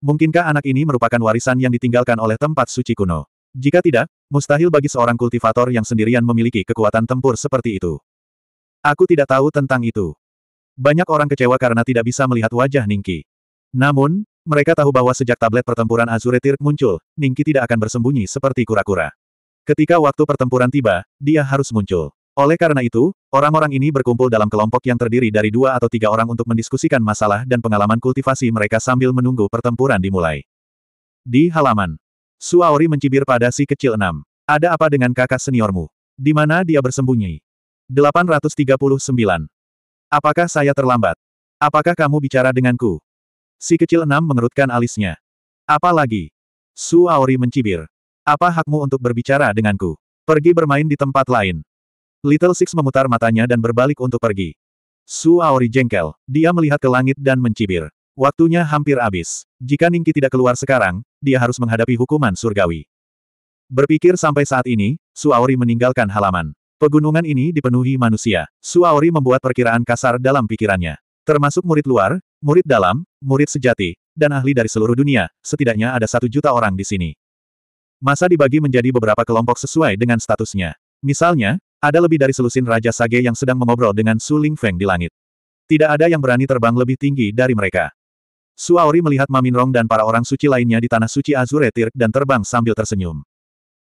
Mungkinkah anak ini merupakan warisan yang ditinggalkan oleh tempat suci kuno? Jika tidak, mustahil bagi seorang kultivator yang sendirian memiliki kekuatan tempur seperti itu. Aku tidak tahu tentang itu. Banyak orang kecewa karena tidak bisa melihat wajah Ningki. Namun, mereka tahu bahwa sejak tablet pertempuran Azure Tirk muncul, Ningki tidak akan bersembunyi seperti kura-kura. Ketika waktu pertempuran tiba, dia harus muncul. Oleh karena itu, orang-orang ini berkumpul dalam kelompok yang terdiri dari dua atau tiga orang untuk mendiskusikan masalah dan pengalaman kultivasi mereka sambil menunggu pertempuran dimulai. Di halaman Suaori mencibir pada si kecil enam. Ada apa dengan kakak seniormu? Di mana dia bersembunyi? 839. Apakah saya terlambat? Apakah kamu bicara denganku? Si kecil enam mengerutkan alisnya. Apalagi? lagi? Suaori mencibir. Apa hakmu untuk berbicara denganku? Pergi bermain di tempat lain. Little Six memutar matanya dan berbalik untuk pergi. Suaori jengkel. Dia melihat ke langit dan mencibir. Waktunya hampir habis. Jika Ningki tidak keluar sekarang, dia harus menghadapi hukuman surgawi. Berpikir sampai saat ini, Suauri meninggalkan halaman. Pegunungan ini dipenuhi manusia. Suauri membuat perkiraan kasar dalam pikirannya. Termasuk murid luar, murid dalam, murid sejati, dan ahli dari seluruh dunia, setidaknya ada satu juta orang di sini. Masa dibagi menjadi beberapa kelompok sesuai dengan statusnya. Misalnya, ada lebih dari selusin Raja Sage yang sedang mengobrol dengan Su Ling Feng di langit. Tidak ada yang berani terbang lebih tinggi dari mereka. Suaori melihat Maminrong dan para orang suci lainnya di Tanah Suci Azuretir dan terbang sambil tersenyum.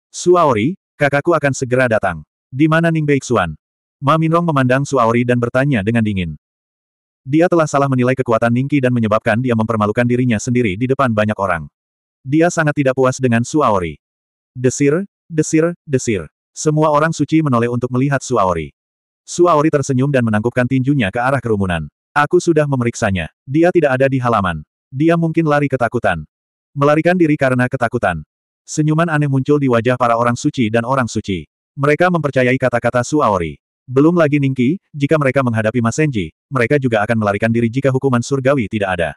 Suaori, kakakku akan segera datang. Di mana Ning Beixuan? Maminrong memandang Suaori dan bertanya dengan dingin. Dia telah salah menilai kekuatan Ningki dan menyebabkan dia mempermalukan dirinya sendiri di depan banyak orang. Dia sangat tidak puas dengan Suaori. Desir, desir, desir. Semua orang suci menoleh untuk melihat Suaori. Suaori tersenyum dan menangkupkan tinjunya ke arah kerumunan. Aku sudah memeriksanya. Dia tidak ada di halaman. Dia mungkin lari ketakutan. Melarikan diri karena ketakutan. Senyuman aneh muncul di wajah para orang suci dan orang suci. Mereka mempercayai kata-kata Suaori. Belum lagi Ningki, jika mereka menghadapi Masenji, mereka juga akan melarikan diri jika hukuman surgawi tidak ada.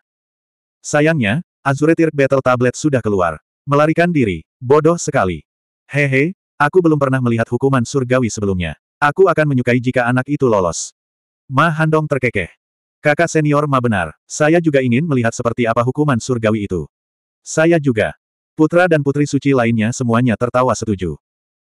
Sayangnya, Azure Tirk Battle Tablet sudah keluar. Melarikan diri, bodoh sekali. Hehe, aku belum pernah melihat hukuman surgawi sebelumnya. Aku akan menyukai jika anak itu lolos. Ma Handong terkekeh. Kakak senior Ma benar, saya juga ingin melihat seperti apa hukuman surgawi itu. Saya juga. Putra dan putri suci lainnya semuanya tertawa setuju.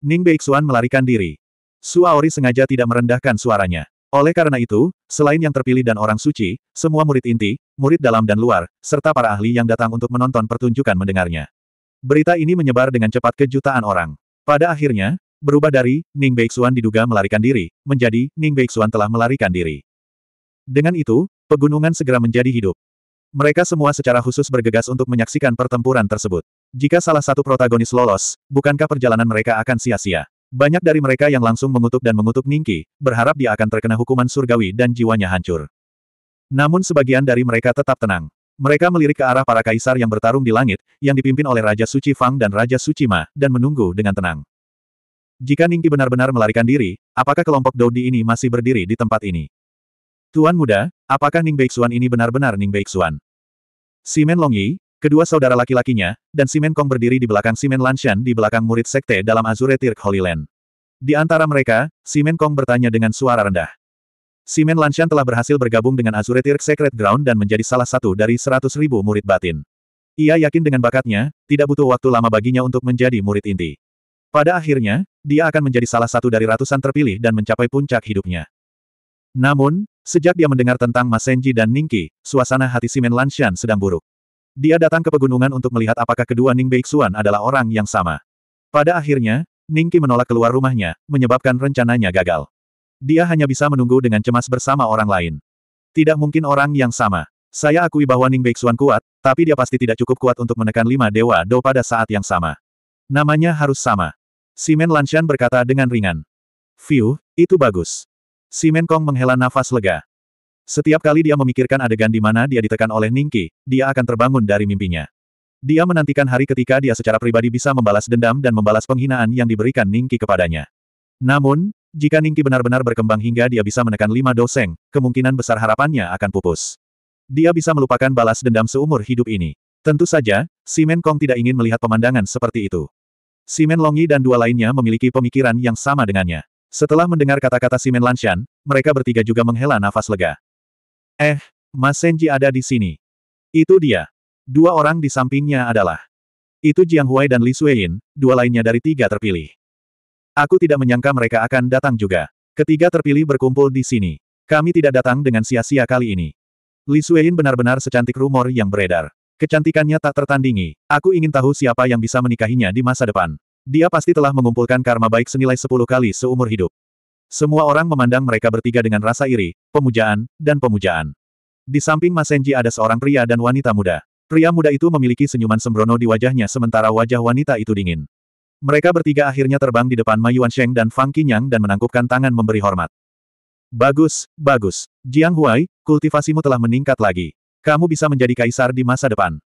Ning Beixuan melarikan diri. Suaori sengaja tidak merendahkan suaranya. Oleh karena itu, selain yang terpilih dan orang suci, semua murid inti, murid dalam dan luar, serta para ahli yang datang untuk menonton pertunjukan mendengarnya. Berita ini menyebar dengan cepat ke jutaan orang. Pada akhirnya, berubah dari, Ning Beixuan diduga melarikan diri, menjadi, Ning Beixuan telah melarikan diri. Dengan itu, pegunungan segera menjadi hidup. Mereka semua secara khusus bergegas untuk menyaksikan pertempuran tersebut. Jika salah satu protagonis lolos, bukankah perjalanan mereka akan sia-sia? Banyak dari mereka yang langsung mengutuk dan mengutuk Ningki, berharap dia akan terkena hukuman surgawi dan jiwanya hancur. Namun sebagian dari mereka tetap tenang. Mereka melirik ke arah para kaisar yang bertarung di langit, yang dipimpin oleh Raja Suci Fang dan Raja Suci Ma, dan menunggu dengan tenang. Jika Ningki benar-benar melarikan diri, apakah kelompok Dodi ini masih berdiri di tempat ini? Tuan muda, apakah Ning Beixuan ini benar-benar Ning Beixuan? Simen Longyi, kedua saudara laki-lakinya, dan Simen Kong berdiri di belakang Simen Lanshan di belakang murid sekte dalam Azure Tirk Holy Land. Di antara mereka, Simen Kong bertanya dengan suara rendah. Simen Lanshan telah berhasil bergabung dengan Azure Tirk Secret Ground dan menjadi salah satu dari seratus ribu murid batin. Ia yakin dengan bakatnya, tidak butuh waktu lama baginya untuk menjadi murid inti. Pada akhirnya, dia akan menjadi salah satu dari ratusan terpilih dan mencapai puncak hidupnya. Namun, Sejak dia mendengar tentang Mas Senji dan Ningki, suasana hati Simen Lanshan sedang buruk. Dia datang ke pegunungan untuk melihat apakah kedua Ning Beixuan adalah orang yang sama. Pada akhirnya, Ningki menolak keluar rumahnya, menyebabkan rencananya gagal. Dia hanya bisa menunggu dengan cemas bersama orang lain. Tidak mungkin orang yang sama. Saya akui bahwa Ning Beixuan kuat, tapi dia pasti tidak cukup kuat untuk menekan lima dewa do pada saat yang sama. Namanya harus sama. Simen Lanshan berkata dengan ringan. View, itu bagus. Si Menkong menghela nafas lega. Setiap kali dia memikirkan adegan di mana dia ditekan oleh Ningki, dia akan terbangun dari mimpinya. Dia menantikan hari ketika dia secara pribadi bisa membalas dendam dan membalas penghinaan yang diberikan Ningki kepadanya. Namun, jika Ningki benar-benar berkembang hingga dia bisa menekan lima doseng, kemungkinan besar harapannya akan pupus. Dia bisa melupakan balas dendam seumur hidup ini. Tentu saja, si Kong tidak ingin melihat pemandangan seperti itu. Simen Longyi dan dua lainnya memiliki pemikiran yang sama dengannya. Setelah mendengar kata-kata Simen Lanshan, mereka bertiga juga menghela nafas lega. Eh, Mas Senji ada di sini. Itu dia. Dua orang di sampingnya adalah. Itu Jiang Huai dan Li Suiyin, dua lainnya dari tiga terpilih. Aku tidak menyangka mereka akan datang juga. Ketiga terpilih berkumpul di sini. Kami tidak datang dengan sia-sia kali ini. Li Suiyin benar-benar secantik rumor yang beredar. Kecantikannya tak tertandingi. Aku ingin tahu siapa yang bisa menikahinya di masa depan. Dia pasti telah mengumpulkan karma baik senilai sepuluh kali seumur hidup. Semua orang memandang mereka bertiga dengan rasa iri, pemujaan, dan pemujaan. Di samping Masenji ada seorang pria dan wanita muda. Pria muda itu memiliki senyuman sembrono di wajahnya sementara wajah wanita itu dingin. Mereka bertiga akhirnya terbang di depan Mayuan Sheng dan Fang Qinyang dan menangkupkan tangan memberi hormat. Bagus, bagus. Jiang Huai, kultivasimu telah meningkat lagi. Kamu bisa menjadi kaisar di masa depan.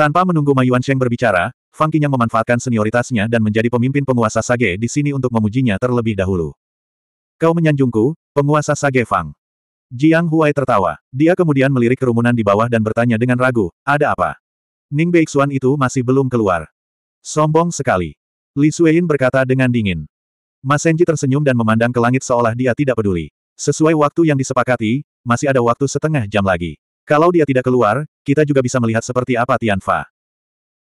Tanpa menunggu Yuan Sheng berbicara, Fang Qinyang memanfaatkan senioritasnya dan menjadi pemimpin penguasa Sage di sini untuk memujinya terlebih dahulu. Kau menyanjungku, penguasa Sage Fang. Jiang Huai tertawa. Dia kemudian melirik kerumunan di bawah dan bertanya dengan ragu, ada apa? Ning Beixuan itu masih belum keluar. Sombong sekali. Li Suein berkata dengan dingin. Senji tersenyum dan memandang ke langit seolah dia tidak peduli. Sesuai waktu yang disepakati, masih ada waktu setengah jam lagi. Kalau dia tidak keluar, kita juga bisa melihat seperti apa Tianfa.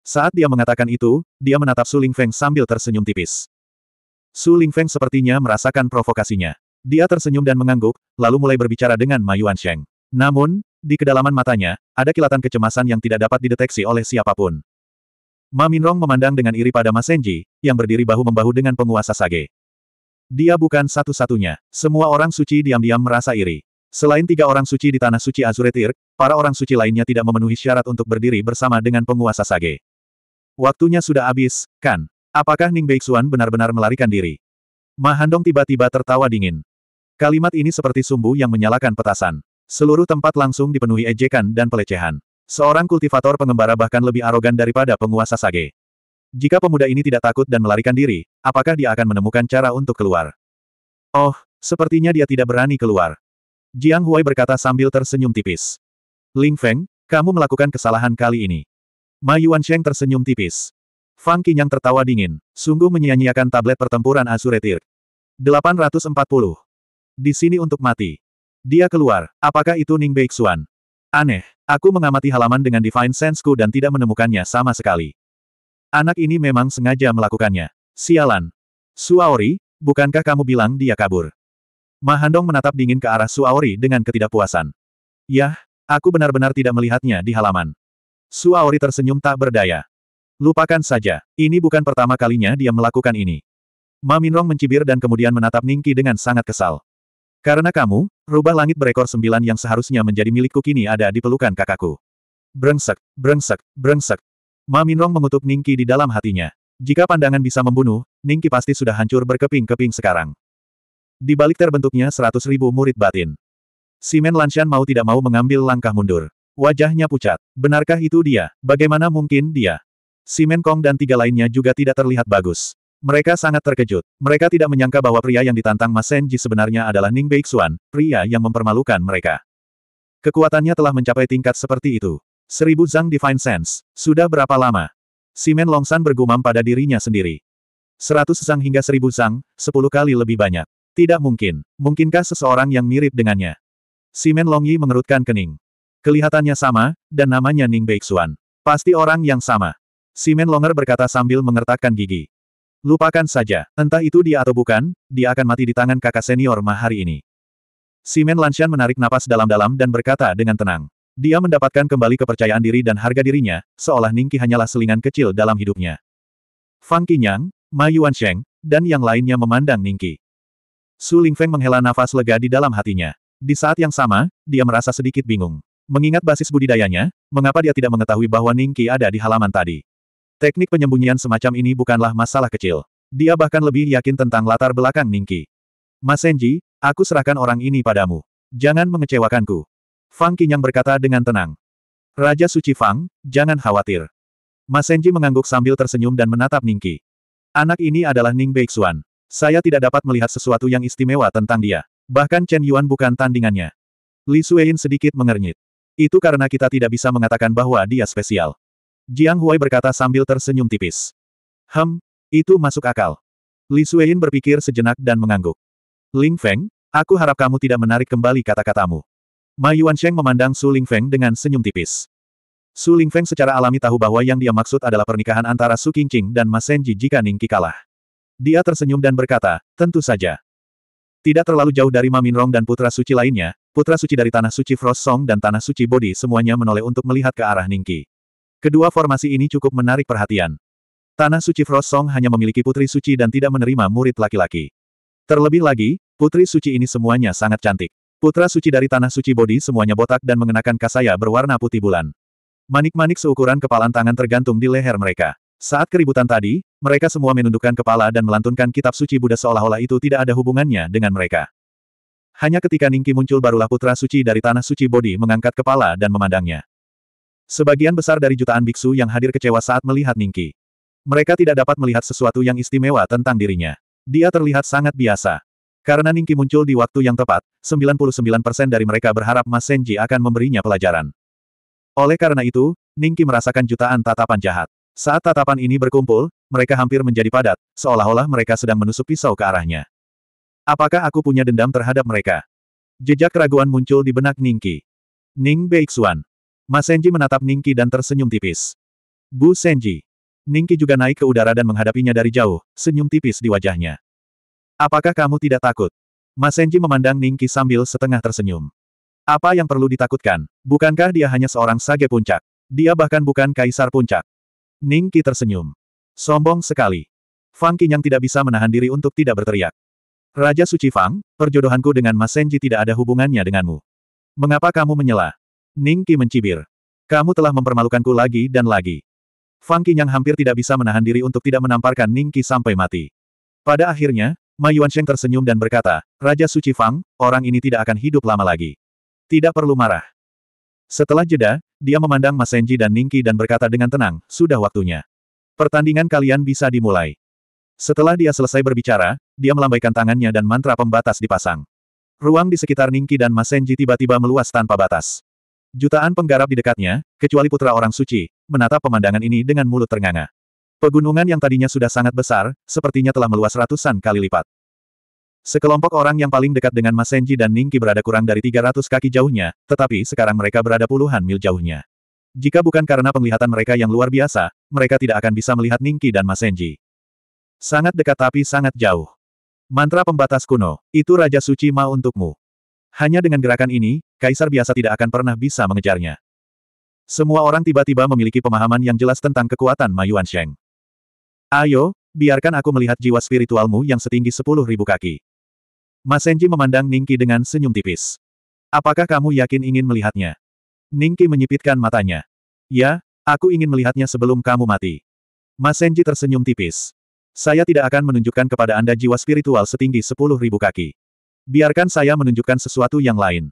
Saat dia mengatakan itu, dia menatap Su Lingfeng sambil tersenyum tipis. Su Lingfeng sepertinya merasakan provokasinya. Dia tersenyum dan mengangguk, lalu mulai berbicara dengan Ma Sheng. Namun, di kedalaman matanya, ada kilatan kecemasan yang tidak dapat dideteksi oleh siapapun. Ma Minrong memandang dengan iri pada Ma Senji, yang berdiri bahu-membahu dengan penguasa Sage. Dia bukan satu-satunya. Semua orang suci diam-diam merasa iri. Selain tiga orang suci di Tanah Suci Azuretir, para orang suci lainnya tidak memenuhi syarat untuk berdiri bersama dengan penguasa Sage. Waktunya sudah habis, kan? Apakah Ning Beixuan benar-benar melarikan diri? Mahandong tiba-tiba tertawa dingin. Kalimat ini seperti sumbu yang menyalakan petasan. Seluruh tempat langsung dipenuhi ejekan dan pelecehan. Seorang kultivator pengembara bahkan lebih arogan daripada penguasa Sage. Jika pemuda ini tidak takut dan melarikan diri, apakah dia akan menemukan cara untuk keluar? Oh, sepertinya dia tidak berani keluar. Jiang Huai berkata sambil tersenyum tipis. Ling Feng, kamu melakukan kesalahan kali ini. Ma Yuan Sheng tersenyum tipis. Fang Qinyang tertawa dingin, sungguh menyia-nyiakan tablet pertempuran Azuretir. 840. Di sini untuk mati. Dia keluar, apakah itu Ning Beixuan? Aneh, aku mengamati halaman dengan Divine Senseku dan tidak menemukannya sama sekali. Anak ini memang sengaja melakukannya. Sialan. Suaori, bukankah kamu bilang dia kabur? Mahandong menatap dingin ke arah Suaori dengan ketidakpuasan. Yah, aku benar-benar tidak melihatnya di halaman. Suaori tersenyum tak berdaya. Lupakan saja, ini bukan pertama kalinya dia melakukan ini. Maminrong mencibir dan kemudian menatap Ningki dengan sangat kesal. Karena kamu, rubah langit berekor sembilan yang seharusnya menjadi milikku kini ada di pelukan kakakku. Brengsek, brengsek, brengsek. Ma Minrong mengutuk Ningki di dalam hatinya. Jika pandangan bisa membunuh, Ningki pasti sudah hancur berkeping-keping sekarang. Di balik terbentuknya seratus ribu murid batin. Simen Lanshan mau tidak mau mengambil langkah mundur. Wajahnya pucat. Benarkah itu dia? Bagaimana mungkin dia? Simen Kong dan tiga lainnya juga tidak terlihat bagus. Mereka sangat terkejut. Mereka tidak menyangka bahwa pria yang ditantang Mas Senji sebenarnya adalah Ning Beixuan, pria yang mempermalukan mereka. Kekuatannya telah mencapai tingkat seperti itu. Seribu Zhang Divine Sense. Sudah berapa lama? Simen Longsan bergumam pada dirinya sendiri. Seratus Zhang hingga seribu Zhang, sepuluh kali lebih banyak. Tidak mungkin. Mungkinkah seseorang yang mirip dengannya? Simen Longyi mengerutkan kening. Kelihatannya sama, dan namanya Ning Beixuan. Pasti orang yang sama. Simen Longer berkata sambil mengertakkan gigi. Lupakan saja, entah itu dia atau bukan, dia akan mati di tangan kakak senior mah hari ini. Simen Lanshan menarik napas dalam-dalam dan berkata dengan tenang. Dia mendapatkan kembali kepercayaan diri dan harga dirinya, seolah Ningki hanyalah selingan kecil dalam hidupnya. Fang Qinyang, Ma Yuansheng, dan yang lainnya memandang Ningki. Su Lingfeng menghela nafas lega di dalam hatinya. Di saat yang sama, dia merasa sedikit bingung. Mengingat basis budidayanya, mengapa dia tidak mengetahui bahwa Ningqi ada di halaman tadi? Teknik penyembunyian semacam ini bukanlah masalah kecil. Dia bahkan lebih yakin tentang latar belakang Ningqi. Mas Senji, aku serahkan orang ini padamu. Jangan mengecewakanku. Fang Qin yang berkata dengan tenang. Raja Suci Fang, jangan khawatir. Mas Senji mengangguk sambil tersenyum dan menatap Ningqi. Anak ini adalah Ning Beixuan. Saya tidak dapat melihat sesuatu yang istimewa tentang dia. Bahkan Chen Yuan bukan tandingannya. Li Suein sedikit mengernyit. Itu karena kita tidak bisa mengatakan bahwa dia spesial. Jiang Huai berkata sambil tersenyum tipis. Hem, itu masuk akal. Li Suein berpikir sejenak dan mengangguk. Ling Feng, aku harap kamu tidak menarik kembali kata-katamu. Ma Yuansheng memandang Su Ling Feng dengan senyum tipis. Su Ling Feng secara alami tahu bahwa yang dia maksud adalah pernikahan antara Su Qingqing dan Ma Senji jika Ningqi kalah. Dia tersenyum dan berkata, tentu saja. Tidak terlalu jauh dari Maminrong dan putra suci lainnya, putra suci dari tanah suci Frost Song dan tanah suci Bodhi semuanya menoleh untuk melihat ke arah Ningki. Kedua formasi ini cukup menarik perhatian. Tanah suci Frost Song hanya memiliki putri suci dan tidak menerima murid laki-laki. Terlebih lagi, putri suci ini semuanya sangat cantik. Putra suci dari tanah suci Bodhi semuanya botak dan mengenakan kasaya berwarna putih bulan. Manik-manik seukuran kepalan tangan tergantung di leher mereka. Saat keributan tadi, mereka semua menundukkan kepala dan melantunkan kitab suci Buddha seolah-olah itu tidak ada hubungannya dengan mereka. Hanya ketika Ningki muncul barulah putra suci dari tanah suci Bodhi mengangkat kepala dan memandangnya. Sebagian besar dari jutaan biksu yang hadir kecewa saat melihat Ningki. Mereka tidak dapat melihat sesuatu yang istimewa tentang dirinya. Dia terlihat sangat biasa. Karena Ningki muncul di waktu yang tepat, 99% dari mereka berharap Mas Senji akan memberinya pelajaran. Oleh karena itu, Ningki merasakan jutaan tatapan jahat. Saat tatapan ini berkumpul, mereka hampir menjadi padat, seolah-olah mereka sedang menusuk pisau ke arahnya. Apakah aku punya dendam terhadap mereka? Jejak keraguan muncul di benak Ningki. Ning Beixuan. Mas Senji menatap Ningki dan tersenyum tipis. Bu Senji. Ningki juga naik ke udara dan menghadapinya dari jauh, senyum tipis di wajahnya. Apakah kamu tidak takut? Mas Senji memandang Ningki sambil setengah tersenyum. Apa yang perlu ditakutkan? Bukankah dia hanya seorang sage puncak? Dia bahkan bukan kaisar puncak. Ning Qi tersenyum. Sombong sekali. Fang Qing yang tidak bisa menahan diri untuk tidak berteriak. Raja Suci Fang, perjodohanku dengan Mas Senji tidak ada hubungannya denganmu. Mengapa kamu menyela? Ning Qi mencibir. Kamu telah mempermalukanku lagi dan lagi. Fang Qing yang hampir tidak bisa menahan diri untuk tidak menamparkan Ning Qi sampai mati. Pada akhirnya, Ma Sheng tersenyum dan berkata, Raja Suci Fang, orang ini tidak akan hidup lama lagi. Tidak perlu marah. Setelah jeda, dia memandang Masenji dan Ningki dan berkata dengan tenang, sudah waktunya. Pertandingan kalian bisa dimulai. Setelah dia selesai berbicara, dia melambaikan tangannya dan mantra pembatas dipasang. Ruang di sekitar Ningki dan Masenji tiba-tiba meluas tanpa batas. Jutaan penggarap di dekatnya, kecuali putra orang suci, menatap pemandangan ini dengan mulut ternganga. Pegunungan yang tadinya sudah sangat besar, sepertinya telah meluas ratusan kali lipat. Sekelompok orang yang paling dekat dengan Mas Senji dan Ningki berada kurang dari 300 kaki jauhnya, tetapi sekarang mereka berada puluhan mil jauhnya. Jika bukan karena penglihatan mereka yang luar biasa, mereka tidak akan bisa melihat Ningki dan Mas Senji. Sangat dekat tapi sangat jauh. Mantra pembatas kuno, itu Raja Suci Ma untukmu. Hanya dengan gerakan ini, Kaisar biasa tidak akan pernah bisa mengejarnya. Semua orang tiba-tiba memiliki pemahaman yang jelas tentang kekuatan Ma Yuan Sheng. Ayo, biarkan aku melihat jiwa spiritualmu yang setinggi 10.000 kaki. Masenji memandang Ningki dengan senyum tipis. Apakah kamu yakin ingin melihatnya? Ningki menyipitkan matanya. Ya, aku ingin melihatnya sebelum kamu mati. Masenji tersenyum tipis. Saya tidak akan menunjukkan kepada Anda jiwa spiritual setinggi sepuluh ribu kaki. Biarkan saya menunjukkan sesuatu yang lain.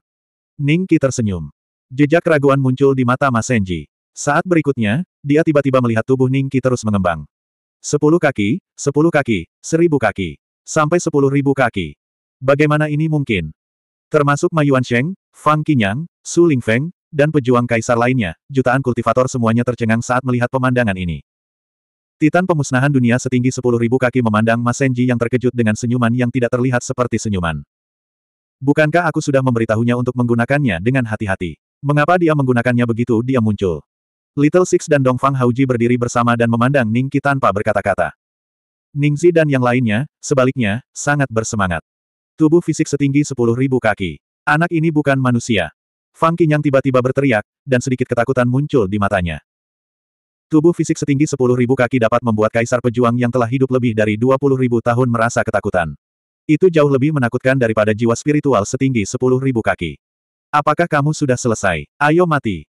Ningki tersenyum. Jejak keraguan muncul di mata Masenji. Saat berikutnya, dia tiba-tiba melihat tubuh Ningki terus mengembang. Sepuluh kaki, sepuluh kaki, seribu kaki. Sampai sepuluh ribu kaki. Bagaimana ini mungkin? Termasuk Ma Sheng, Fang Qinyang, Su Ling Feng, dan pejuang kaisar lainnya, jutaan kultivator semuanya tercengang saat melihat pemandangan ini. Titan pemusnahan dunia setinggi 10.000 kaki memandang Ma Senji yang terkejut dengan senyuman yang tidak terlihat seperti senyuman. Bukankah aku sudah memberitahunya untuk menggunakannya dengan hati-hati? Mengapa dia menggunakannya begitu dia muncul? Little Six dan Dongfang Hauji berdiri bersama dan memandang Ningqi tanpa berkata-kata. Ningzi dan yang lainnya, sebaliknya, sangat bersemangat. Tubuh fisik setinggi sepuluh ribu kaki. Anak ini bukan manusia. Fang Qinyang tiba-tiba berteriak, dan sedikit ketakutan muncul di matanya. Tubuh fisik setinggi sepuluh ribu kaki dapat membuat kaisar pejuang yang telah hidup lebih dari dua puluh ribu tahun merasa ketakutan. Itu jauh lebih menakutkan daripada jiwa spiritual setinggi sepuluh ribu kaki. Apakah kamu sudah selesai? Ayo mati.